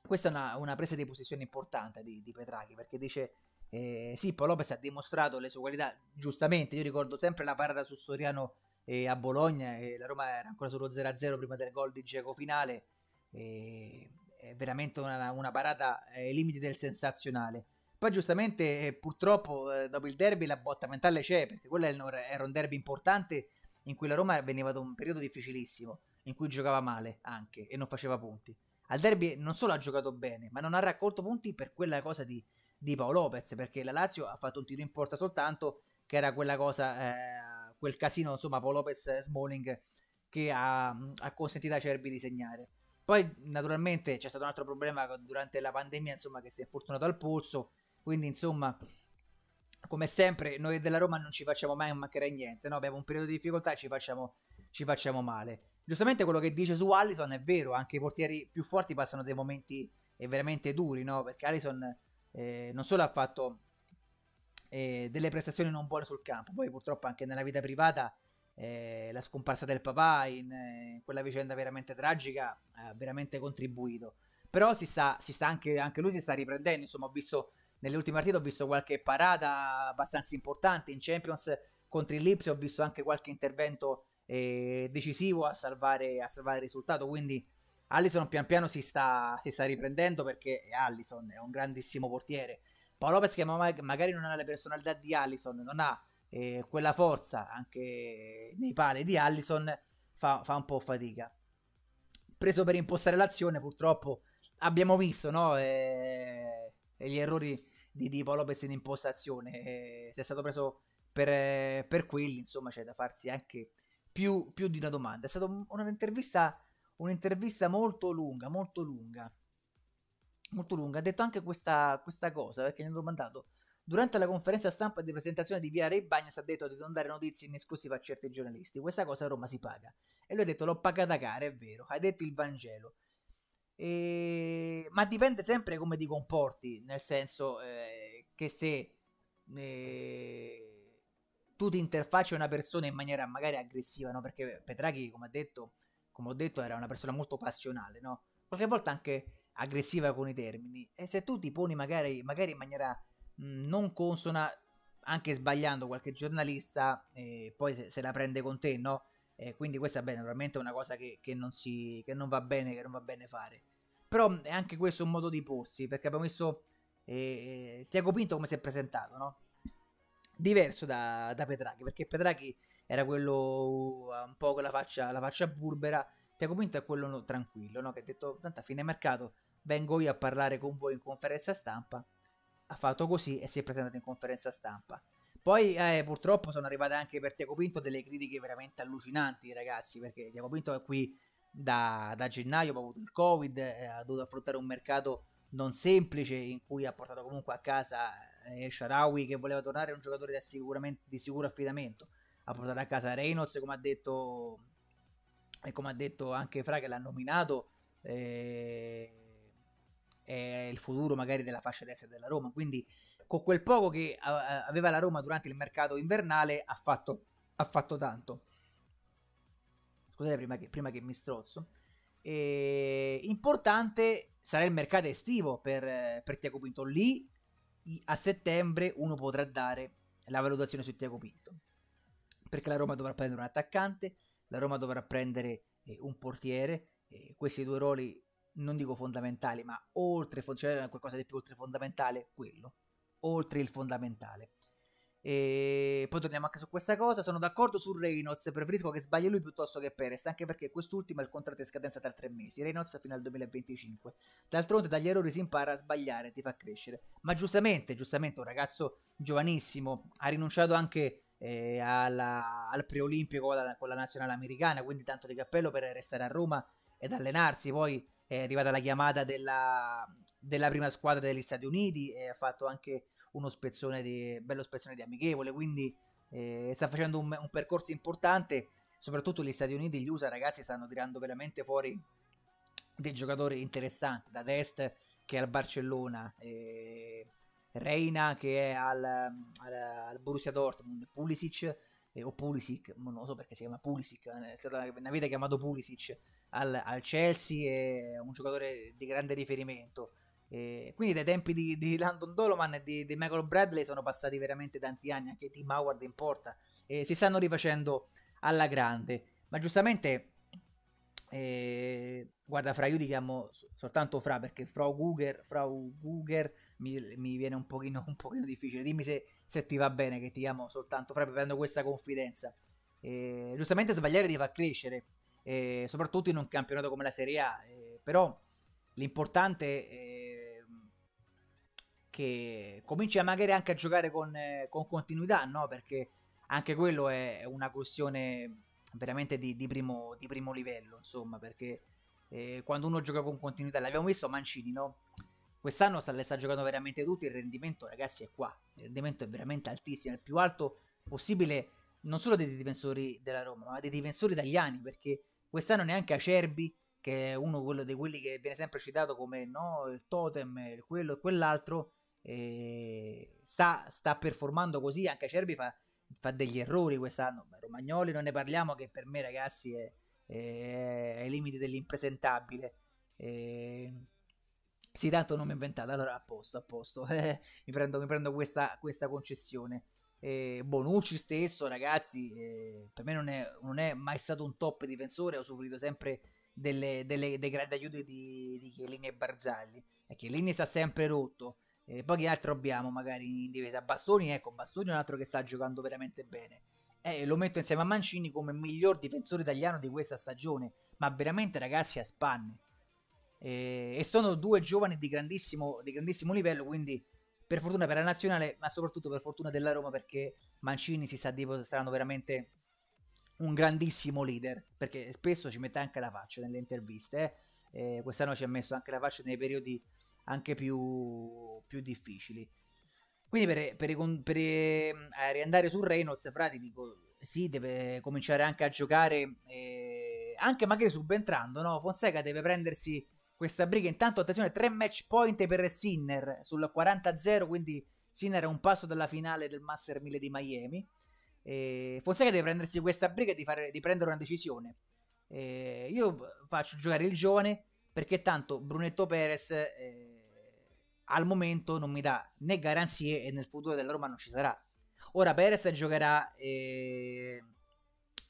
questa è una, una presa di posizione importante di, di Petraghi perché dice eh, sì, Paolo Lopez ha dimostrato le sue qualità giustamente, io ricordo sempre la parata su Soriano eh, a Bologna, eh, la Roma era ancora sullo 0-0 prima del gol di Geco finale. Eh, è veramente una, una parata eh, ai limiti del sensazionale. Poi giustamente eh, purtroppo eh, dopo il derby la botta mentale c'è, perché quello era un derby importante in cui la Roma veniva da un periodo difficilissimo, in cui giocava male anche e non faceva punti. Al derby non solo ha giocato bene, ma non ha raccolto punti per quella cosa di, di Paolo Lopez, perché la Lazio ha fatto un tiro in porta soltanto, che era quella cosa, eh, quel casino, insomma, Paolo Lopez-Smalling che ha, ha consentito a Cerbi di segnare. Poi naturalmente c'è stato un altro problema durante la pandemia, insomma, che si è infortunato al polso, quindi insomma, come sempre, noi della Roma non ci facciamo mai mancare niente, no? abbiamo un periodo di difficoltà e ci facciamo, ci facciamo male. Giustamente quello che dice su Allison è vero, anche i portieri più forti passano dei momenti eh, veramente duri, no? perché Allison eh, non solo ha fatto eh, delle prestazioni non buone sul campo, poi purtroppo anche nella vita privata eh, la scomparsa del papà in, eh, quella vicenda veramente tragica ha veramente contribuito. Però si sta, si sta anche, anche, lui si sta riprendendo, insomma ho visto nelle ultime partite ho visto qualche parata abbastanza importante in Champions contro il Lips, ho visto anche qualche intervento eh, decisivo a salvare, a salvare, il risultato, quindi Allison pian piano si sta, si sta riprendendo perché Allison è un grandissimo portiere. Paolo Lopez che magari non ha le personalità di Allison, non ha eh, quella forza anche nei pali di Allison fa, fa, un po' fatica. Preso per impostare l'azione, purtroppo abbiamo visto no? eh, eh gli errori di Dipo Lopez in impostazione. Eh, se è stato preso per, eh, per quelli, insomma, c'è da farsi anche più, più di una domanda. È stata un'intervista, un'intervista molto lunga, molto lunga molto lunga. Ha detto anche questa, questa cosa perché gli hanno domandato Durante la conferenza stampa di presentazione di Via Re Bagnas ha detto di non dare notizie in esclusiva a certi giornalisti. Questa cosa a Roma si paga. E lui ha detto l'ho pagata cara, è vero, hai detto il Vangelo. E... Ma dipende sempre come ti comporti, nel senso eh, che se eh, tu ti interfacci a una persona in maniera magari aggressiva, no? perché Petraghi, come, come, ho detto, era una persona molto passionale, no? qualche volta anche aggressiva con i termini, e se tu ti poni magari, magari in maniera Mm, non consona, anche sbagliando qualche giornalista, eh, poi se, se, la prende con te, no? Eh, quindi questa è veramente una cosa che, che, non si, che, non va bene, che non va bene fare. Però è anche questo un modo di porsi, perché abbiamo visto eh, Tiago Pinto come si è presentato, no? Diverso da, da Petrachi, perché Petrachi era quello uh, un po' con la faccia, la faccia burbera, Tiago Pinto è quello no, tranquillo, no? Che ha detto, tanto a fine mercato vengo io a parlare con voi in conferenza stampa ha fatto così e si è presentato in conferenza stampa. Poi eh, purtroppo sono arrivate anche per Tiago Pinto delle critiche veramente allucinanti, ragazzi, perché Tiago Pinto è qui da, da gennaio, ha avuto il Covid, eh, ha dovuto affrontare un mercato non semplice in cui ha portato comunque a casa eh, Sharawi che voleva tornare un giocatore di, di sicuro affidamento, ha portato a casa Reynolds come ha detto, e come ha detto anche Fra che l'ha nominato. Eh, è il futuro magari della fascia destra della Roma. Quindi con quel poco che aveva la Roma durante il mercato invernale ha fatto, ha fatto tanto. Scusate prima che, prima che mi strozzo. E importante sarà il mercato estivo per, per Tiago Pinto. Lì a settembre uno potrà dare la valutazione su Tiago Pinto. Perché la Roma dovrà prendere un attaccante, la Roma dovrà prendere eh, un portiere. Eh, questi due ruoli non dico fondamentali, ma oltre, cioè qualcosa di più oltre fondamentale, quello, oltre il fondamentale. E poi torniamo anche su questa cosa. Sono d'accordo su Reynolds. Preferisco che sbagli lui piuttosto che Perez, anche perché quest'ultimo ha il contratto in scadenza tra tre mesi. Reynolds fino al 2025. D'altronde, dagli errori si impara a sbagliare, ti fa crescere. Ma giustamente, giustamente, un ragazzo giovanissimo ha rinunciato anche eh, alla, al preolimpico con la, con la nazionale americana. Quindi, tanto di cappello per restare a Roma ed allenarsi. Poi è arrivata la chiamata della, della prima squadra degli Stati Uniti e ha fatto anche uno spezzone di, bello spezzone di amichevole, quindi eh, sta facendo un, un, percorso importante, soprattutto gli Stati Uniti gli USA ragazzi stanno tirando veramente fuori dei giocatori interessanti, da Dest che è al Barcellona, eh, Reina che è al, al, al Borussia Dortmund, Pulisic eh, o Pulisic, non lo so perché si chiama Pulisic, eh, ne avete chiamato Pulisic al, al Chelsea, è un giocatore di grande riferimento. Eh, quindi dai tempi di, di Landon Doloman e di, di, Michael Bradley sono passati veramente tanti anni, anche Tim Howard in porta, eh, si stanno rifacendo alla grande. Ma giustamente, eh, guarda, Fra, io ti chiamo soltanto Fra perché Frau Guger, Frau Guger mi, mi viene un pochino, un pochino difficile. Dimmi se, se ti va bene che ti amo soltanto, Fra, prendo questa confidenza. E, giustamente sbagliare ti fa crescere, e, soprattutto in un campionato come la Serie A, e, però l'importante è che cominci magari anche a giocare con, con continuità, no? perché anche quello è una questione veramente di, di, primo, di primo, livello, insomma, perché eh, quando uno gioca con continuità, l'abbiamo visto Mancini, no? Quest'anno sta, le sta giocando veramente tutti, il rendimento ragazzi è qua, il rendimento è veramente altissimo, è il più alto possibile non solo dei difensori della Roma, ma dei difensori italiani, perché quest'anno neanche Acerbi, che è uno quello di quelli che viene sempre citato come no, il totem, quello e quell'altro, eh, sta, sta, performando così, anche Acerbi fa, fa degli errori quest'anno, ma Romagnoli non ne parliamo che per me ragazzi è, è, è ai limiti dell'impresentabile. Eh, sì, tanto non mi inventata, allora a posto, a posto, mi, prendo, mi prendo questa, questa concessione. Eh, Bonucci stesso, ragazzi, eh, per me non è, non è, mai stato un top difensore, Ho soffrito sempre delle, delle, dei grandi aiuti di, di Chiellini e Barzagli. E Chiellini sta sempre rotto. Eh, poi che altro abbiamo magari in difesa? Bastoni, ecco, Bastoni è un altro che sta giocando veramente bene. Eh, lo metto insieme a Mancini come miglior difensore italiano di questa stagione, ma veramente ragazzi a spanne. E, e sono due giovani di grandissimo, di grandissimo livello, quindi per fortuna per la nazionale, ma soprattutto per fortuna della Roma, perché Mancini si sa sta saranno veramente un grandissimo leader, perché spesso ci mette anche la faccia nelle interviste, eh? Eh, quest'anno ci ha messo anche la faccia nei periodi anche più, più difficili. Quindi per, per, per eh, riandare su Reynolds, Frati, dico, sì, deve cominciare anche a giocare, eh, anche magari subentrando, no? Fonseca deve prendersi questa briga. Intanto, attenzione, 3 match point per Sinner sul 40-0, quindi Sinner è un passo dalla finale del Master 1000 di Miami. E Fonseca deve prendersi questa briga e di, fare, di prendere una decisione. E io faccio giocare il giovane perché tanto Brunetto Perez eh, al momento non mi dà né garanzie e nel futuro della Roma non ci sarà. Ora Perez giocherà, eh,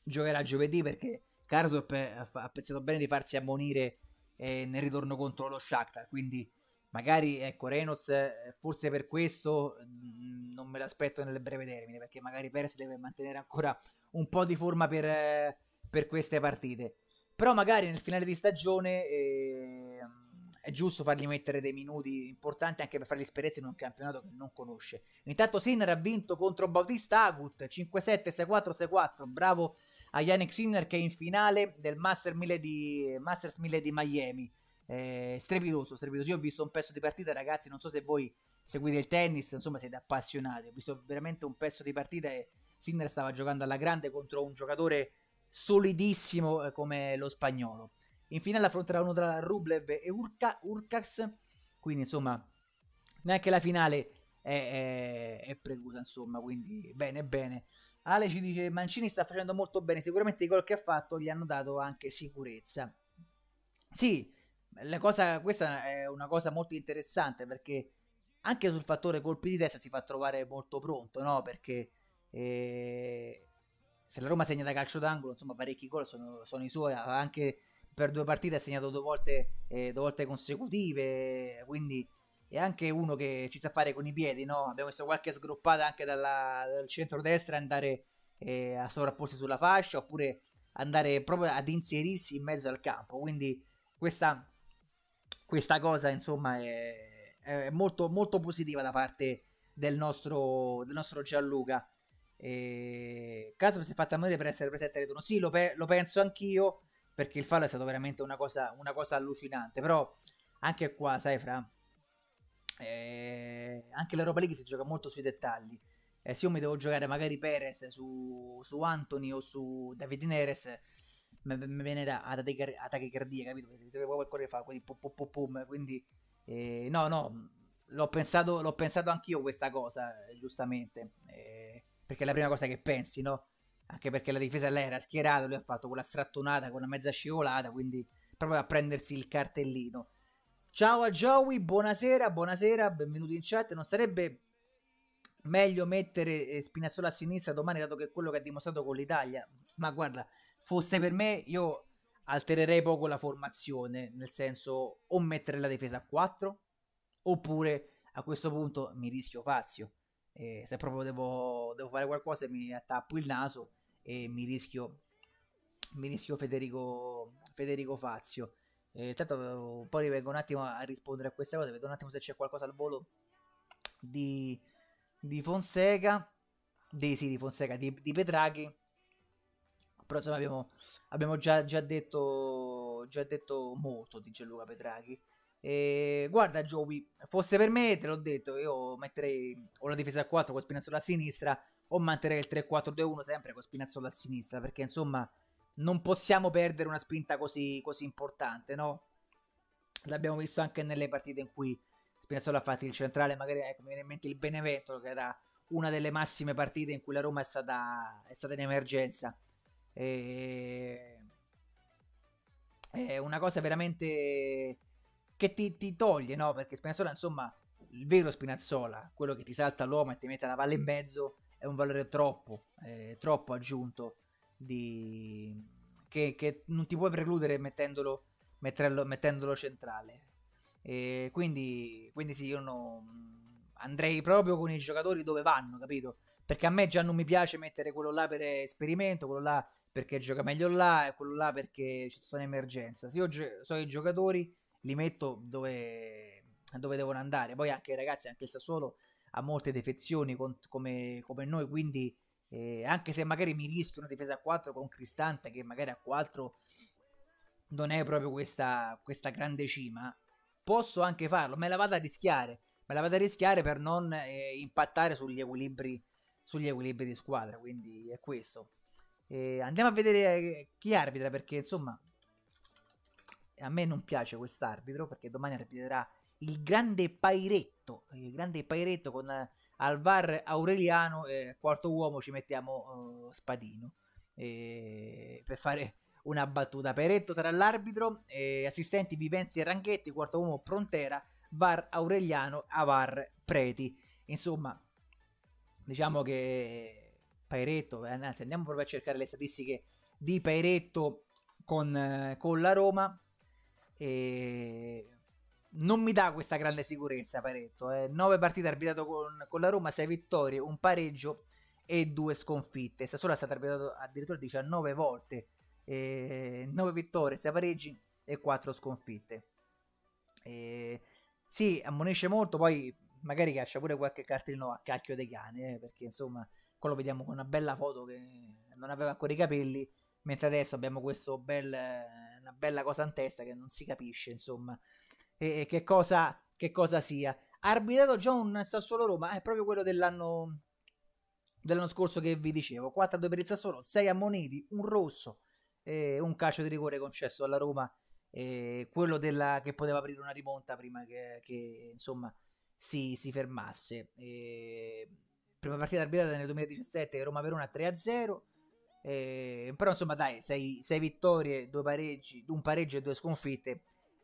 giocherà giovedì perché Carsop ha pensato bene di farsi ammonire eh, nel ritorno contro lo Shakhtar, quindi magari ecco Reynolds eh, forse per questo mh, mm, non me l'aspetto nel breve termine, perché magari Perez deve mantenere ancora un po' di forma per, eh, per queste partite. Però magari nel finale di stagione eh, è giusto fargli mettere dei minuti importanti anche per fargli esperienza in un campionato che non conosce. Intanto Sinner ha vinto contro Bautista Agut 5-7, 6-4, 6-4. Bravo a Yannick Sinner che è in finale del Masters 1000 di, Masters 1000 di Miami. Eh, strepitoso, strepitoso. Io ho visto un pezzo di partita, ragazzi, non so se voi seguite il tennis, insomma siete appassionati. Ho visto veramente un pezzo di partita e Sinner stava giocando alla grande contro un giocatore solidissimo eh, come lo spagnolo. In finale affronterà uno tra Rublev e Urca, Urcax, quindi insomma neanche la finale è, è, è preclusa, insomma, quindi bene bene. Ale ci dice Mancini sta facendo molto bene, sicuramente i gol che ha fatto gli hanno dato anche sicurezza. Sì, cosa, questa è una cosa molto interessante perché anche sul fattore colpi di testa si fa trovare molto pronto, no? Perché eh, se la Roma segna da calcio d'angolo, insomma parecchi gol sono, sono i suoi, anche per due partite ha segnato due volte, eh, due volte consecutive, quindi è anche uno che ci sa fare con i piedi, no? Abbiamo visto qualche sgruppata anche dalla, dal centro-destra andare eh, a sovrapporsi sulla fascia oppure andare proprio ad inserirsi in mezzo al campo. Quindi questa, questa cosa, insomma, è, è molto, molto positiva da parte del nostro, del nostro Gianluca. E... Caso si è fatta morire per essere presente al ritorno. Sì, lo, pe- lo, penso anch'io perché il fallo è stato veramente una cosa, una cosa allucinante. Però anche qua, sai, Fra, eh, anche l'Europa League si gioca molto sui dettagli. Eh, se io mi devo giocare magari Perez su, su Anthony o su David Neres, mi viene da, da cardia, capito? Mi serve proprio il cuore fa, quindi pum pum pum pum, quindi eh, no, no, l'ho pensato, l'ho pensato anch'io questa cosa, eh, giustamente, eh, perché è la prima cosa che pensi, no? Anche perché la difesa lei era schierata, lui ha fatto quella strattonata con una mezza scivolata, quindi proprio a prendersi il cartellino. Ciao a Joey, buonasera, buonasera, benvenuti in chat. Non sarebbe meglio mettere eh, Spinazzola a sinistra domani, dato che è quello che ha dimostrato con l'Italia? Ma guarda, fosse per me, io altererei poco la formazione, nel senso o mettere la difesa a 4, oppure a questo punto mi rischio Fazio. Eh, se proprio devo, devo, fare qualcosa mi attappo il naso e mi rischio, mi rischio Federico, Federico Fazio. Eh, intanto eh, poi vengo un attimo a rispondere a queste cose, vedo un attimo se c'è qualcosa al volo di, di Fonseca, di, sì, di Fonseca, di, di Petraghi, però insomma abbiamo, abbiamo già, già, detto, già detto molto di Gianluca Petraghi. E guarda Joey, fosse per me, te l'ho detto, io metterei o la difesa a 4 con Spinazzola a sinistra o manterrei il 3-4-2-1 sempre con Spinazzola a sinistra perché insomma non possiamo perdere una spinta così, così importante, no? L'abbiamo visto anche nelle partite in cui Spinazzola ha fatto il centrale, magari ecco, mi viene in mente il Benevento, che era una delle massime partite in cui la Roma è stata, è stata in emergenza. E... È una cosa veramente che ti, ti toglie, no? Perché Spinazzola, insomma, il vero Spinazzola, quello che ti salta l'uomo e ti mette la palla in mezzo, è un valore troppo, eh, troppo aggiunto di... che, che, non ti puoi precludere mettendolo, metterlo, mettendolo centrale. E quindi, quindi sì, io non... andrei proprio con i giocatori dove vanno, capito? Perché a me già non mi piace mettere quello là per esperimento, quello là perché gioca meglio là e quello là perché ci sono emergenza. Se io gio- so i giocatori, li metto dove, dove devono andare. Poi anche ragazzi, anche il Sassuolo ha molte defezioni con, come, come, noi, quindi eh, anche se magari mi rischio una difesa a 4 con Cristante che magari a 4 non è proprio questa, questa grande cima, posso anche farlo, me la vado a rischiare, me la vado a rischiare per non eh, impattare sugli equilibri, sugli equilibri di squadra, quindi è questo. Eh, andiamo a vedere eh, chi arbitra perché insomma a me non piace quest'arbitro perché domani arbitrerà il grande Pairetto, il grande Pairetto con al VAR Aureliano e quarto uomo ci mettiamo uh, Spadino e, per fare una battuta. Peretto sarà l'arbitro, e assistenti Vivenzi e Ranghetti, quarto uomo Prontera, VAR Aureliano, Avar Preti. Insomma, diciamo che Peretto eh, anzi andiamo proprio a cercare le statistiche di Peretto con, eh, con la Roma. E non mi dà questa grande sicurezza Paretto. 9 eh. partite arbitrato con, con, la Roma, 6 vittorie, un pareggio e 2 sconfitte. Sassuolo è stato arbitrato addirittura 19 volte, eh, 9 vittorie, 6 pareggi e 4 sconfitte. Eh, sì, ammonisce molto, poi magari caccia pure qualche cartellino a cacchio dei cani, eh, perché insomma, quello vediamo con una bella foto che non aveva ancora i capelli, mentre adesso abbiamo questa bel, una bella cosa in testa che non si capisce, insomma e, e che, cosa, che, cosa, sia. arbitrato già un Sassuolo Roma, è proprio quello dell'anno, dell'anno scorso che vi dicevo: 4-2 per il Sassuolo, 6 ammoniti, un rosso, eh, un calcio di rigore concesso alla Roma, eh, quello della, che poteva aprire una rimonta prima che, che insomma, si, si fermasse. Eh, prima partita arbitrata nel 2017 Roma-Verona 3-0. Eh, però insomma dai, 6 vittorie, 2 pareggi, un pareggio e 2 sconfitte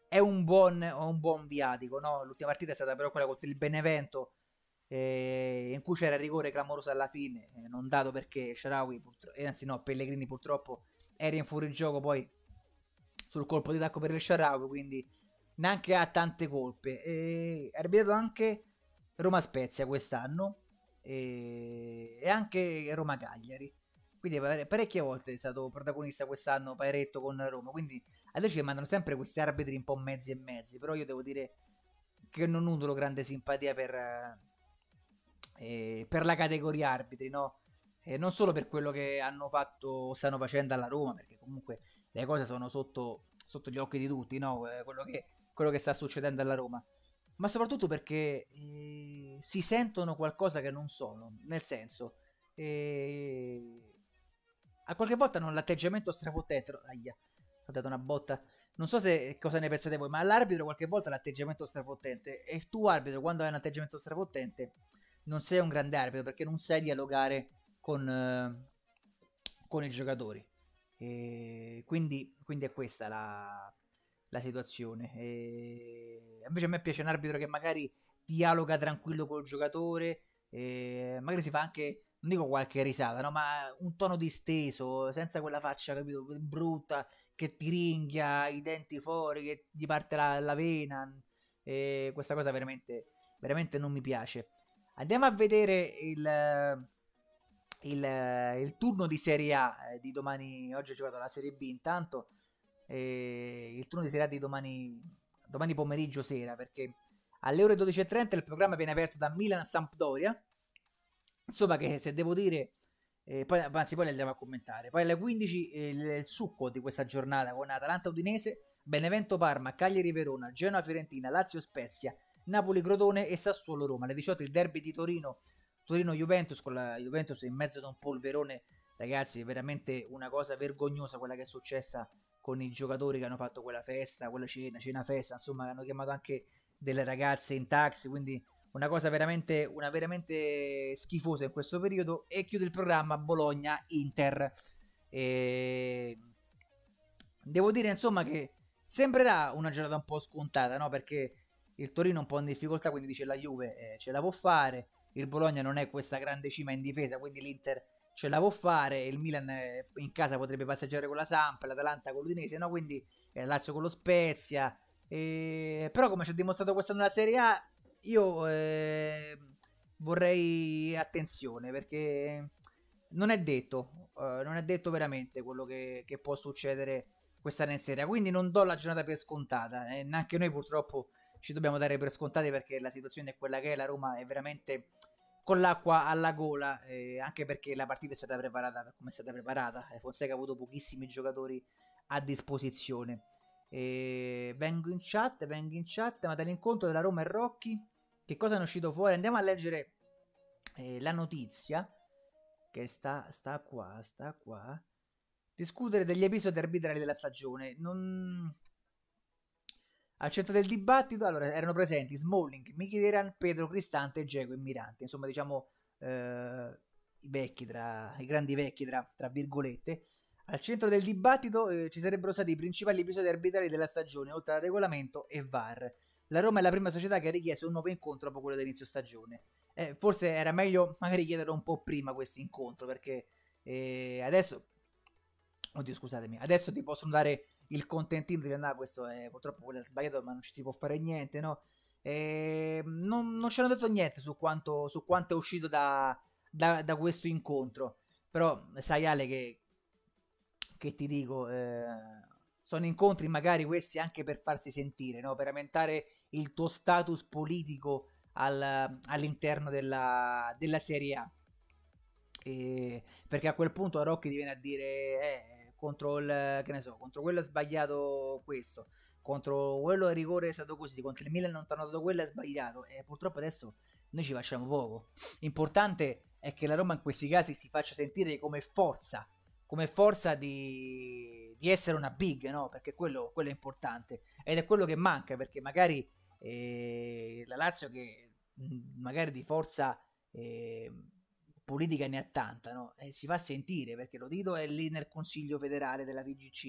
è un buon, un buon viatico. No? L'ultima partita è stata però quella contro il Benevento, eh, in cui c'era il rigore clamoroso alla fine, eh, non dato perché Sharawi, eh, anzi no, Pellegrini purtroppo era in fuorigioco poi sul colpo di tacco per il Sharawi, quindi neanche ha tante colpe. E ha arbitrato anche Roma Spezia quest'anno e, e anche Roma Cagliari. Quindi parecchie volte è stato protagonista quest'anno Pairetto con Roma, quindi Adesso ci mandano sempre questi arbitri un po' mezzi e mezzi, però io devo dire che non nutro grande simpatia per, eh, per la categoria arbitri, no? E non solo per quello che hanno fatto o stanno facendo alla Roma, perché comunque le cose sono sotto, sotto gli occhi di tutti, no? Eh, quello che, quello che sta succedendo alla Roma ma soprattutto perché eh, si sentono qualcosa che non sono, nel senso, eh, a qualche volta hanno l'atteggiamento strafottente, ha dato una botta. Non so se, cosa ne pensate voi, ma l'arbitro qualche volta l'atteggiamento strafottente. E tu, arbitro, quando hai un atteggiamento strafottente, non sei un grande arbitro perché non sai dialogare con, eh, con i giocatori. E quindi, quindi è questa la, la situazione. E invece a me piace un arbitro che magari dialoga tranquillo col giocatore, magari si fa anche, non dico qualche risata, no? ma un tono disteso, senza quella faccia capito, brutta che ti ringhia, i denti fuori, che gli parte la, la vena. E questa cosa veramente, veramente non mi piace. Andiamo a vedere il, il, il turno di Serie A eh, di domani. Oggi ho giocato la Serie B intanto. il turno di Serie A di domani, domani pomeriggio sera perché alle ore 12.30 il programma viene aperto da Milan Sampdoria. Insomma, che se devo dire e poi, anzi, poi le andiamo a commentare. Poi alle 15 eh, il, il succo di questa giornata con Atalanta Udinese, Benevento Parma, Cagliari Verona, Genoa Fiorentina, Lazio Spezia, Napoli Crotone e Sassuolo Roma. Alle 18 il derby di Torino, Torino Juventus con la Juventus in mezzo ad un polverone. Ragazzi, è veramente una cosa vergognosa quella che è successa con i giocatori che hanno fatto quella festa, quella cena, cena festa, insomma, hanno chiamato anche delle ragazze in taxi, quindi una cosa veramente, una veramente schifosa in questo periodo e chiude il programma Bologna-Inter. E... Ehm, devo dire insomma che sembrerà una giornata un po' scontata, no? Perché il Torino è un po' in difficoltà, quindi dice la Juve eh, ce la può fare, il Bologna non è questa grande cima in difesa, quindi l'Inter ce la può fare, il Milan eh, in casa potrebbe passeggiare con la Samp, l'Atalanta con l'Udinese, no? Quindi eh, Lazio con lo Spezia. Eh, però come ci ha dimostrato quest'anno la Serie A, io eh, vorrei attenzione perché non è detto, eh, non è detto veramente quello che, che può succedere questa serie, quindi non do la giornata per scontata, eh, neanche noi purtroppo ci dobbiamo dare per scontati perché la situazione è quella che è, la Roma è veramente con l'acqua alla gola, eh, anche perché la partita è stata preparata come è stata preparata, eh, Fonseca ha avuto pochissimi giocatori a disposizione. E vengo in chat, vengo in chat, ma dall'incontro della Roma e Rocchi, che cosa è uscito fuori? Andiamo a leggere eh, la notizia, che sta, sta qua, sta qua. Discutere degli episodi arbitrali della stagione. Non... Al centro del dibattito allora, erano presenti Smalling, Michideran, Pedro Cristante, Geco e Mirante. Insomma, diciamo eh, i vecchi, tra, i grandi vecchi, tra, tra virgolette. Al centro del dibattito eh, ci sarebbero stati i principali episodi arbitrari della stagione, oltre al regolamento e VAR. La Roma è la prima società che ha richiesto un nuovo incontro dopo quello dell'inizio stagione. Eh, forse era meglio magari chiederlo un po' prima questo incontro, perché eh, adesso... Oddio, scusatemi, adesso ti possono dare il contentino di andare, questo è purtroppo quello sbagliato, ma non ci si può fare niente, no? Ehm, non, non ci hanno detto niente su quanto, su quanto è uscito da, da, da questo incontro. Però sai Ale che che ti dico, eh, sono incontri magari questi anche per farsi sentire, no? per aumentare il tuo status politico al, all'interno della, della, Serie A. E, perché a quel punto Rocchi ti viene a dire eh, contro, il, che ne so, contro quello è sbagliato questo, contro quello a rigore è stato così, contro il Milan non ti hanno dato quello è sbagliato. E purtroppo adesso noi ci facciamo poco. L'importante è che la Roma in questi casi si faccia sentire come forza come forza di, di essere una big, no? perché quello, quello, è importante ed è quello che manca, perché magari eh, la Lazio che magari di forza eh, politica ne ha tanta, no? e si fa sentire, perché lo dito è lì nel Consiglio federale della VGC,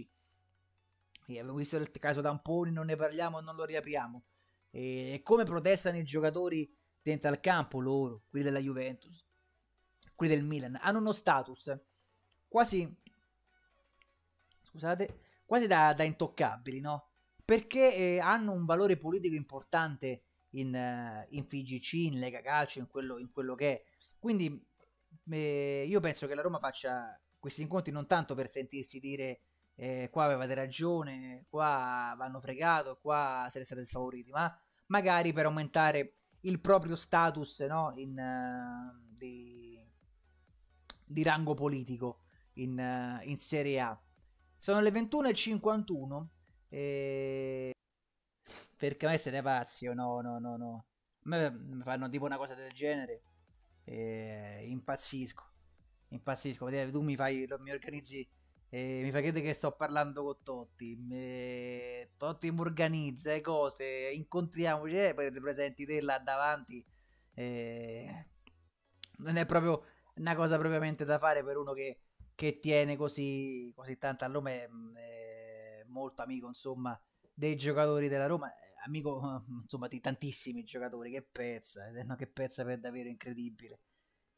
e abbiamo visto il caso Tamponi, non ne parliamo, non lo riapriamo, e come protestano i giocatori dentro al campo loro, quelli della Juventus, quelli del Milan, hanno uno status quasi, scusate, quasi da, da intoccabili, no? Perché eh, hanno un valore politico importante in, eh, in FIGC, in Lega Calcio, in quello, in quello che è. Quindi eh, io penso che la Roma faccia questi incontri non tanto per sentirsi dire eh, qua avevate ragione, qua vanno fregato, qua siete stati sfavoriti, ma magari per aumentare il proprio status no? in, uh, di, di rango politico in, eh, in Serie A. Sono le 21.51 e... Perché a me siete pazzi, no, no, no, no. A me mi fanno tipo una cosa del genere e impazzisco. Impazzisco, vedete, tu mi fai, mi organizzi, eh, mi fai credere che sto parlando con Totti, mi... Totti mi organizza le cose, incontriamoci, cioè, eh, poi ti presenti te là davanti, eh... non è proprio una cosa propriamente da fare per uno che che tiene così, così tanto a Roma è, mm, è molto amico insomma dei giocatori della Roma amico insomma di tantissimi giocatori che pezza eh, no, che pezza per davvero incredibile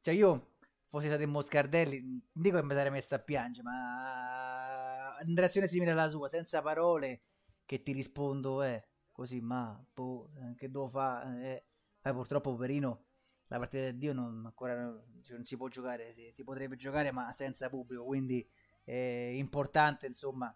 cioè io fossi stato in Moscardelli non dico che mi sarei messa a piangere ma in reazione simile alla sua senza parole che ti rispondo eh così ma boh, eh, che devo fare eh, eh, purtroppo poverino la partita del Dio non, ancora cioè, non si può giocare, si, si potrebbe giocare ma senza pubblico, quindi è importante insomma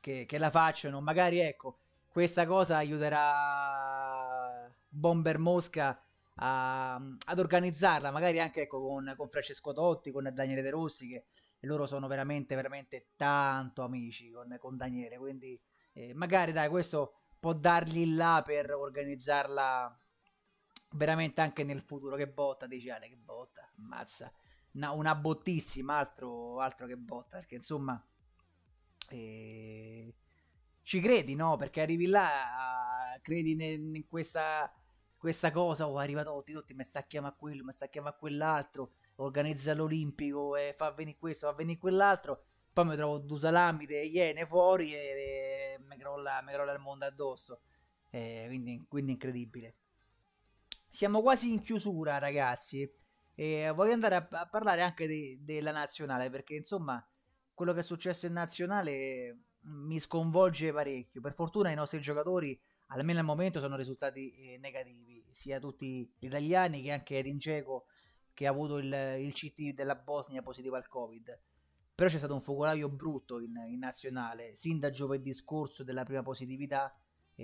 che, che la facciano, magari ecco, questa cosa aiuterà Bomber Mosca a, ad organizzarla, magari anche ecco, con, con, Francesco Totti, con Daniele De Rossi, che loro sono veramente, veramente tanto amici con, con Daniele, quindi eh, magari dai, questo può dargli là per organizzarla veramente anche nel futuro che botta dici Ale che botta ammazza una, una bottissima altro, altro, che botta perché insomma eh, ci credi no perché arrivi là credi in, in questa, questa cosa o oh, arriva tutti, tutti, mi sta chiama quello mi sta chiama quell'altro organizza l'olimpico e fa venire questo fa venire quell'altro poi mi trovo due salamite e iene fuori e, e mi, crolla, crolla il mondo addosso eh, quindi, quindi incredibile siamo quasi in chiusura, ragazzi. E voglio andare a, a parlare anche di, della nazionale perché insomma quello che è successo in nazionale mm, mi sconvolge parecchio. Per fortuna i nostri giocatori, almeno al momento, sono risultati eh, negativi, sia tutti gli italiani che anche Edin Dzeko che ha avuto il, il, CT della Bosnia positivo al Covid. Però c'è stato un focolaio brutto in, in nazionale, sin da giovedì scorso della prima positività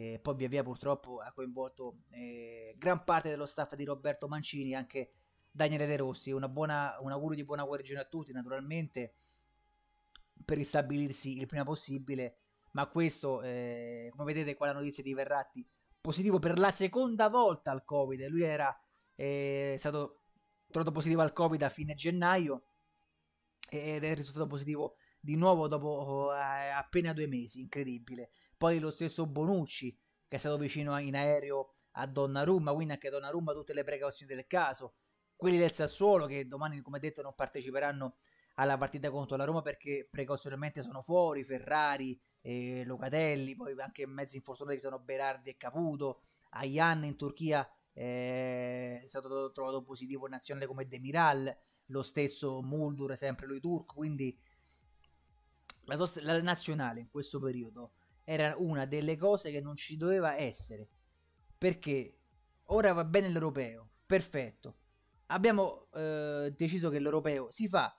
eh, poi via via purtroppo ha coinvolto eh, gran parte dello staff di Roberto Mancini, anche Daniele De Rossi. Buona, un augurio di buona guarigione a tutti, naturalmente, per ristabilirsi il prima possibile. Ma questo, eh, come vedete qua la notizia di Verratti, positivo per la seconda volta al Covid. Lui era eh, stato trovato positivo al Covid a fine gennaio ed è risultato positivo di nuovo dopo oh, appena due mesi, incredibile poi lo stesso Bonucci che è stato vicino in aereo a Donnarumma, quindi anche Donnarumma tutte le precauzioni del caso, quelli del Sassuolo che domani come detto non parteciperanno alla partita contro la Roma perché precauzionalmente sono fuori, Ferrari, eh, Locatelli, poi anche mezzi infortunati sono Berardi e Caputo, Ayan in Turchia eh, è stato trovato positivo in nazionale come Demiral, lo stesso Muldur, sempre lui turco, quindi la, la nazionale in questo periodo era una delle cose che non ci doveva essere. Perché ora va bene l'europeo, perfetto. Abbiamo eh, deciso che l'europeo si fa,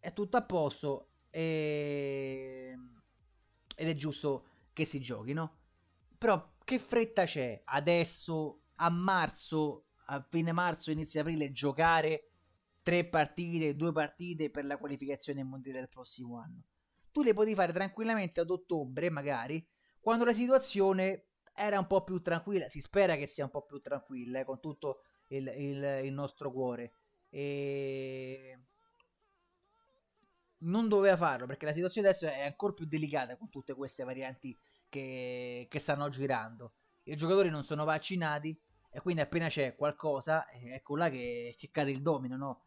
è tutto a posto e... ed è giusto che si giochi, no? Però che fretta c'è adesso, a marzo, a fine marzo, inizio aprile, giocare tre partite, due partite per la qualificazione mondiale del prossimo anno? tu le potevi fare tranquillamente ad ottobre, magari, quando la situazione era un po' più tranquilla. Si spera che sia un po' più tranquilla, eh, con tutto il, il, il nostro cuore. E non doveva farlo perché la situazione adesso è ancora più delicata con tutte queste varianti che, che, stanno girando. I giocatori non sono vaccinati e quindi appena c'è qualcosa, eh, ecco là che, cade il domino, no?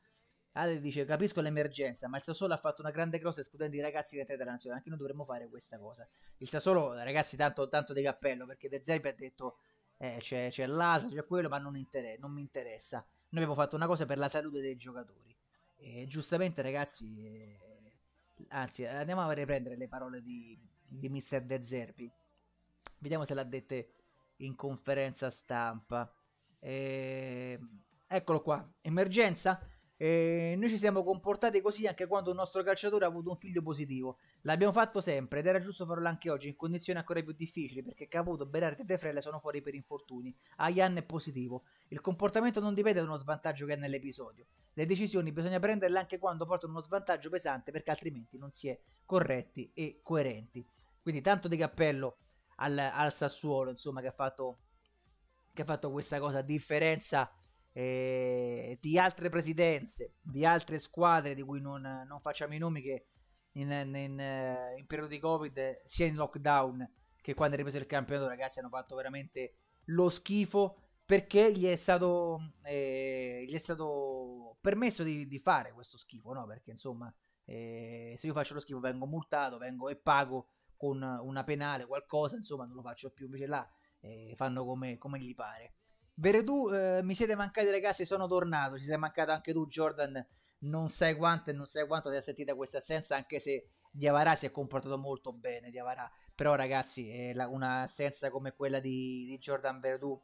Ale dice: Capisco l'emergenza, ma il Sassuolo ha fatto una grande cosa escludendo i ragazzi che della nazionale. Anche noi dovremmo fare questa cosa. Il Sassuolo, ragazzi, tanto, tanto di cappello perché De Zerbi ha detto: eh, c'è, c'è l'ASA, c'è quello, ma non, inter- non, mi interessa. Noi abbiamo fatto una cosa per la salute dei giocatori. E giustamente, ragazzi, eh, anzi, andiamo a riprendere le parole di, di Mr. De Zerbi. Vediamo se l'ha dette in conferenza stampa. E... Ehm, eccolo qua, emergenza? Eh, noi ci siamo comportati così anche quando un nostro calciatore ha avuto un figlio positivo. L'abbiamo fatto sempre ed era giusto farlo anche oggi in condizioni ancora più difficili perché Caputo, Berardi e De Frella sono fuori per infortuni. Ayan è positivo. Il comportamento non dipende da uno svantaggio che è nell'episodio. Le decisioni bisogna prenderle anche quando portano uno svantaggio pesante perché altrimenti non si è corretti e coerenti. Quindi tanto di cappello al, al Sassuolo insomma che ha fatto, che ha fatto questa cosa a differenza eh, di altre presidenze, di altre squadre di cui non, non facciamo i nomi che in, in, eh, in, periodo di Covid, sia in lockdown che quando è ripreso il campionato, ragazzi, hanno fatto veramente lo schifo perché gli è stato, eh, gli è stato permesso di, di, fare questo schifo, no? Perché insomma, eh, se io faccio lo schifo vengo multato, vengo e pago con una penale, qualcosa, insomma, non lo faccio più, invece là eh, fanno come, come gli pare. Veredù, eh, mi siete mancati ragazzi, sono tornato, ci sei mancato anche tu Jordan, non sai quanto e non sai quanto ti ha sentita questa assenza, anche se Diavara si è comportato molto bene, Diavara. però ragazzi, un'assenza come quella di, di Jordan Veredù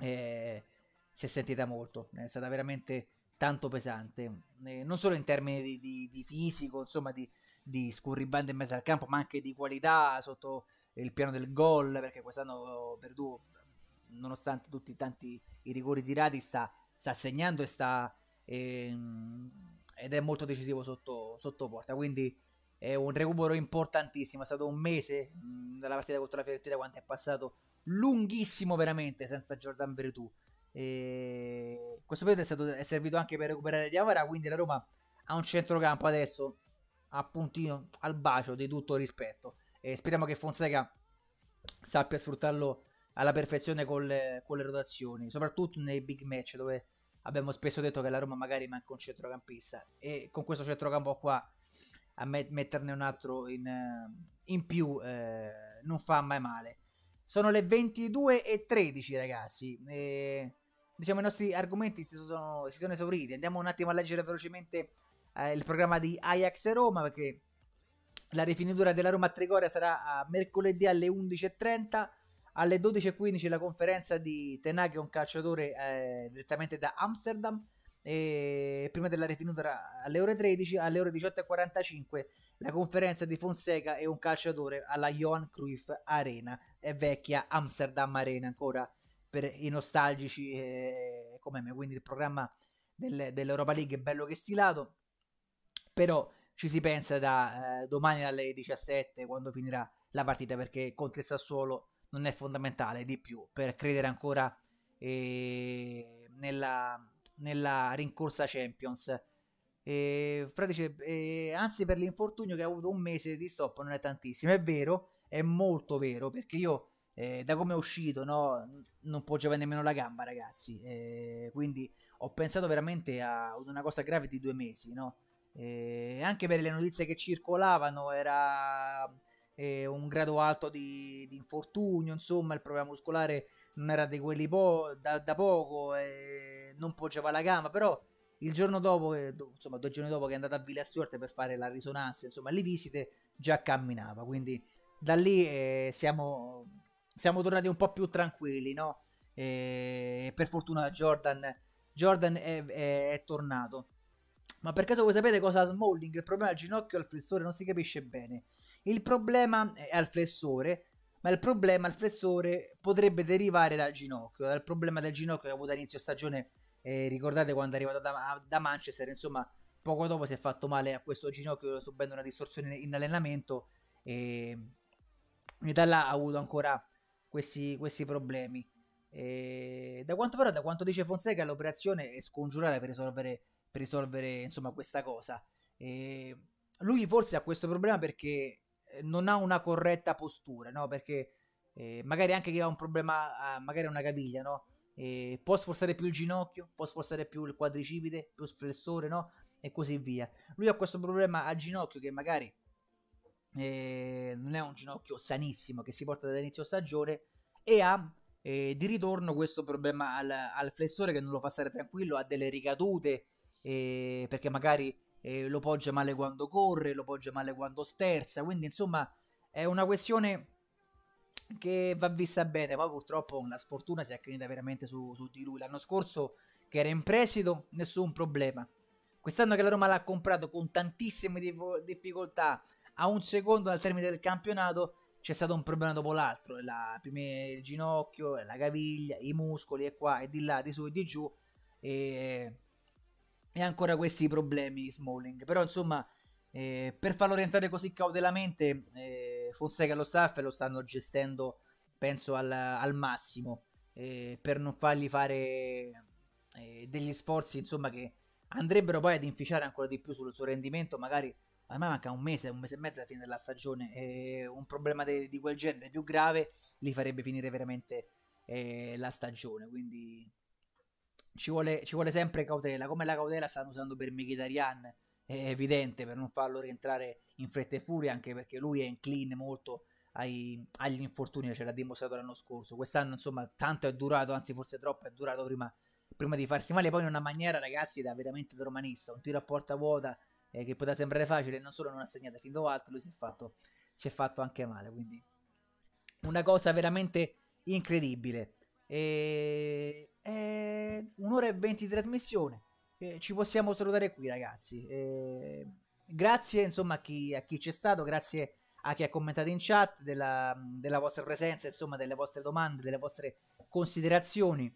eh, si è sentita molto, è stata veramente tanto pesante, eh, non solo in termini di, di, di fisico, insomma di, di scurribande in mezzo al campo, ma anche di qualità sotto il piano del gol, perché quest'anno Verdù nonostante tutti tanti i rigori tirati, sta, sta segnando e sta, ehm, ed è molto decisivo sotto, sotto, porta. Quindi è un recupero importantissimo. È stato un mese mh, mm, dalla partita contro la Fiorentina quanto è passato lunghissimo veramente senza Jordan Veretù. E... Questo periodo è, stato, è servito anche per recuperare Diavara, quindi la Roma ha un centrocampo adesso a puntino al bacio di tutto rispetto. E speriamo che Fonseca sappia sfruttarlo alla perfezione con le, con le rotazioni, soprattutto nei big match dove abbiamo spesso detto che la Roma magari manca un centrocampista e con questo centrocampo qua a met- metterne un altro in, in più eh, non fa mai male. Sono le 22.13 ragazzi, e, diciamo i nostri argomenti si sono, si sono, esauriti, andiamo un attimo a leggere velocemente eh, il programma di Ajax Roma perché la rifinitura della Roma a Trigoria sarà a mercoledì alle 11.30 alle 12.15 la conferenza di Tenag, un calciatore eh, direttamente da Amsterdam, e prima della rifinuta alle ore 13, alle ore 18.45 la conferenza di Fonseca e un calciatore alla Johan Cruyff Arena, è vecchia Amsterdam Arena ancora per i nostalgici eh, come me, quindi il programma del, dell'Europa League è bello che stilato, però ci si pensa da eh, domani alle 17 quando finirà la partita perché contro il Sassuolo non è fondamentale di più per credere ancora eh, nella, nella, rincorsa Champions. E, ehm, dice, eh, anzi, per l'infortunio che ha avuto un mese di stop non è tantissimo. È vero, è molto vero perché io. Eh, da come è uscito, no? non poggiava nemmeno la gamba, ragazzi. Eh, quindi ho pensato veramente a una cosa grave di due mesi. No? Eh, anche per le notizie che circolavano, era eh, un grado alto di, di, infortunio, insomma il problema muscolare non era di quelli po- da, da, poco, eh, non poggiava la gamba, però il giorno dopo, eh, do, insomma due giorni dopo che è andata a Villa Stuart per fare la risonanza, insomma le visite, già camminava, quindi da lì eh, siamo, siamo tornati un po' più tranquilli, no? E eh, per fortuna Jordan, Jordan è, è, è, tornato. Ma per caso voi sapete cosa ha Smalling? Il problema al ginocchio al flessore non si capisce bene. Il problema è al flessore, ma il problema al flessore potrebbe derivare dal ginocchio, Il problema del ginocchio che ha avuto all'inizio stagione, eh, ricordate quando è arrivato da, da, Manchester, insomma poco dopo si è fatto male a questo ginocchio subendo una distorsione in allenamento e, e da là ha avuto ancora questi, questi problemi. E da quanto però, da quanto dice Fonseca, l'operazione è scongiurata per risolvere, per risolvere insomma, questa cosa. E lui forse ha questo problema perché eh, non ha una corretta postura, no? Perché eh, magari anche chi ha un problema, magari una caviglia, no? Eh, può sforzare più il ginocchio, può sforzare più il quadricipite, più il flessore, no? E così via. Lui ha questo problema al ginocchio che magari eh, non è un ginocchio sanissimo che si porta dall'inizio stagione e ha eh, di ritorno questo problema al, al, flessore che non lo fa stare tranquillo, ha delle ricadute eh, perché magari eh, lo poggia male quando corre, lo poggia male quando sterza, quindi insomma è una questione che va vista bene, poi purtroppo la sfortuna si è accanita veramente su, su di lui. L'anno scorso che era in prestito, nessun problema. Quest'anno che la Roma l'ha comprato con tantissime dif- difficoltà, a un secondo dal termine del campionato c'è stato un problema dopo l'altro, la, il ginocchio, la caviglia, i muscoli e qua e di là, di su e di giù. E e ancora questi problemi di Smalling. Però insomma, eh, per farlo rientrare così cautelamente, eh, Fonseca e lo staff lo stanno gestendo, penso, al, al massimo, eh, per non fargli fare eh, degli sforzi, insomma, che andrebbero poi ad inficiare ancora di più sul suo rendimento, magari ormai manca un mese, un mese e mezzo alla fine della stagione, e eh, un problema de- di quel genere più grave li farebbe finire veramente eh, la stagione, quindi ci vuole, ci vuole sempre cautela, come la cautela stanno usando per Mkhitaryan, è evidente, per non farlo rientrare in fretta e furia, anche perché lui è incline molto ai, agli infortuni, ce l'ha dimostrato l'anno scorso. Quest'anno, insomma, tanto è durato, anzi forse troppo è durato prima, prima di farsi male, poi in una maniera, ragazzi, da veramente da romanista, un tiro a porta vuota eh, che poteva sembrare facile, non solo non ha segnato fin dove altro, lui si è, fatto, si è fatto anche male, quindi una cosa veramente incredibile. E... È un'ora e venti di trasmissione. Eh, ci possiamo salutare qui, ragazzi. E... Grazie insomma a chi, a chi c'è stato, grazie a chi ha commentato in chat della, della, vostra presenza, insomma, delle vostre domande, delle vostre considerazioni.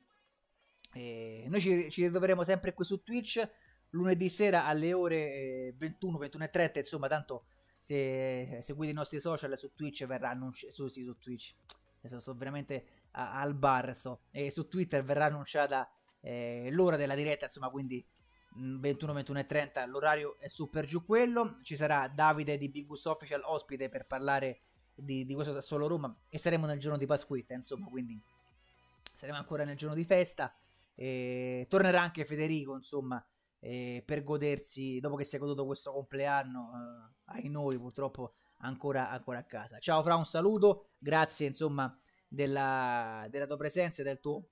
E noi ci, ci ritroveremo sempre qui su Twitch lunedì sera alle ore 21, eh, 21 e 30. Insomma, tanto se seguite i nostri social su Twitch verrà annunciato. Su, sì, su Twitch. Adesso sto veramente a, al so. e su Twitter verrà annunciata eh, l'ora della diretta, insomma, quindi 21, 21 30 l'orario è su per giù quello. Ci sarà Davide di Big Bus Official ospite per parlare di, di questo solo Roma e saremo nel giorno di Pasquetta, insomma, quindi saremo ancora nel giorno di festa. E tornerà anche Federico, insomma, eh, per godersi, dopo che si è goduto questo compleanno, eh, ai noi purtroppo ancora, ancora a casa. Ciao Fra, un saluto, grazie insomma della, della tua presenza e del tuo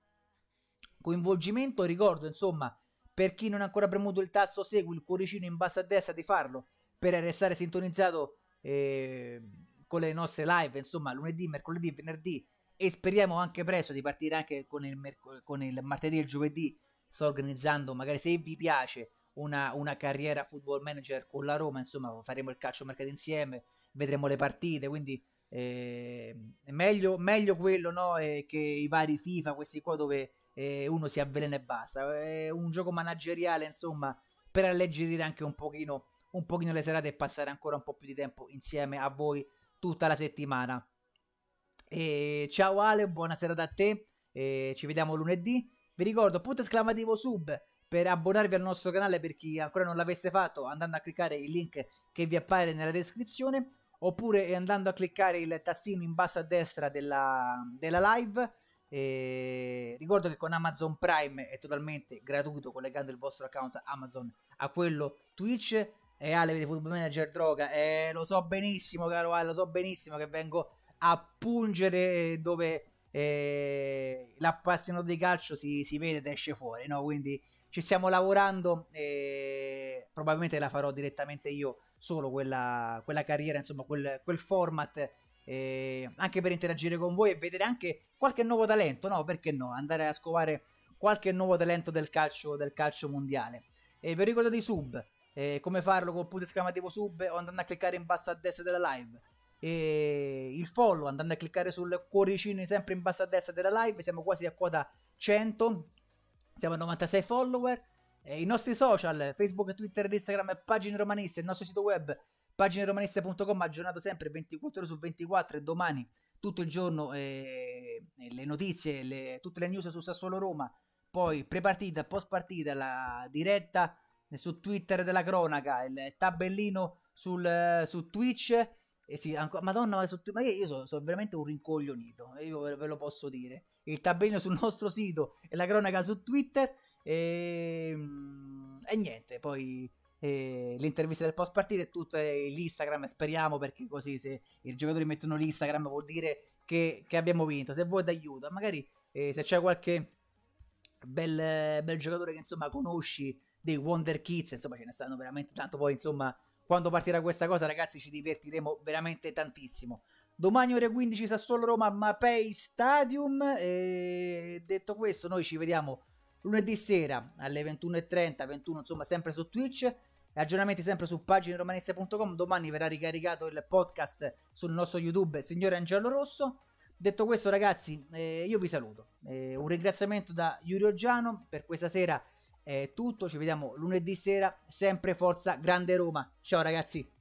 coinvolgimento. Ricordo, insomma, per chi non ha ancora premuto il tasto segui il cuoricino in basso a destra di farlo per restare sintonizzato eh, con le nostre live, insomma, lunedì, mercoledì, venerdì e speriamo anche presto di partire anche con il, merc- con il martedì e il giovedì. Sto organizzando, magari se vi piace, una, una, carriera football manager con la Roma, insomma faremo il calcio mercato insieme, vedremo le partite, quindi eh, meglio, meglio, quello no? eh, che i vari FIFA, questi qua dove eh, uno si avvelena e basta. È un gioco manageriale, insomma, per alleggerire anche un pochino, un pochino le serate e passare ancora un po' più di tempo insieme a voi tutta la settimana. E ciao Ale, buona serata a te. E ci vediamo lunedì. Vi ricordo, punto esclamativo sub per abbonarvi al nostro canale per chi ancora non l'avesse fatto andando a cliccare il link che vi appare nella descrizione oppure eh, andando a cliccare il tastino in basso a destra della, della live. E eh, ricordo che con Amazon Prime è totalmente gratuito collegando il vostro account Amazon a quello Twitch. E Ale, vedi Football Manager droga. Eh, lo so benissimo, caro Ale, lo so benissimo che vengo a pungere eh, dove eh, l'appassionato di calcio si, si, vede ed esce fuori, no? Quindi ci stiamo lavorando e probabilmente la farò direttamente io solo quella, quella carriera, insomma quel, quel format eh, anche per interagire con voi e vedere anche qualche nuovo talento, no? Perché no? Andare a scovare qualche nuovo talento del calcio, del calcio mondiale. E vi ricordo dei sub, eh, come farlo con punto esclamativo sub o andando a cliccare in basso a destra della live. E il follow andando a cliccare sul cuoricino sempre in basso a destra della live, siamo quasi a quota 100, siamo a 96 follower i nostri social, Facebook, Twitter, Instagram, pagine romaniste, il nostro sito web pagineromaniste.com aggiornato sempre 24 ore su 24 e domani tutto il giorno eh, le notizie, le, tutte le news su Sassuolo Roma, poi prepartita, post partita, la diretta su Twitter della cronaca, il tabellino sul, su Twitch. Eh sì, ancora, Madonna, ma, su, ma io sono, sono, veramente un rincoglionito, io ve, ve, lo posso dire. Il tabellino sul nostro sito e la cronaca su Twitter. E, ehm, e niente, poi eh, le del post partita e tutto l'Instagram, speriamo perché così se i giocatori mettono l'Instagram vuol dire che, che abbiamo vinto. Se vuoi d'aiuto, magari eh, se c'è qualche bel, bel giocatore che insomma conosci dei Wonder Kids, insomma ce ne stanno veramente tanto, poi insomma quando partirà questa cosa ragazzi ci divertiremo veramente tantissimo. Domani ore 15 Sassuolo Roma Mapei Stadium e detto questo noi ci vediamo lunedì sera alle 21.30, 21 insomma sempre su Twitch aggiornamenti sempre su pagineromanesse.com domani verrà ricaricato il podcast sul nostro youtube signore Angelo Rosso detto questo ragazzi eh, io vi saluto eh, un ringraziamento da Yurio Giano per questa sera è tutto ci vediamo lunedì sera sempre forza grande Roma ciao ragazzi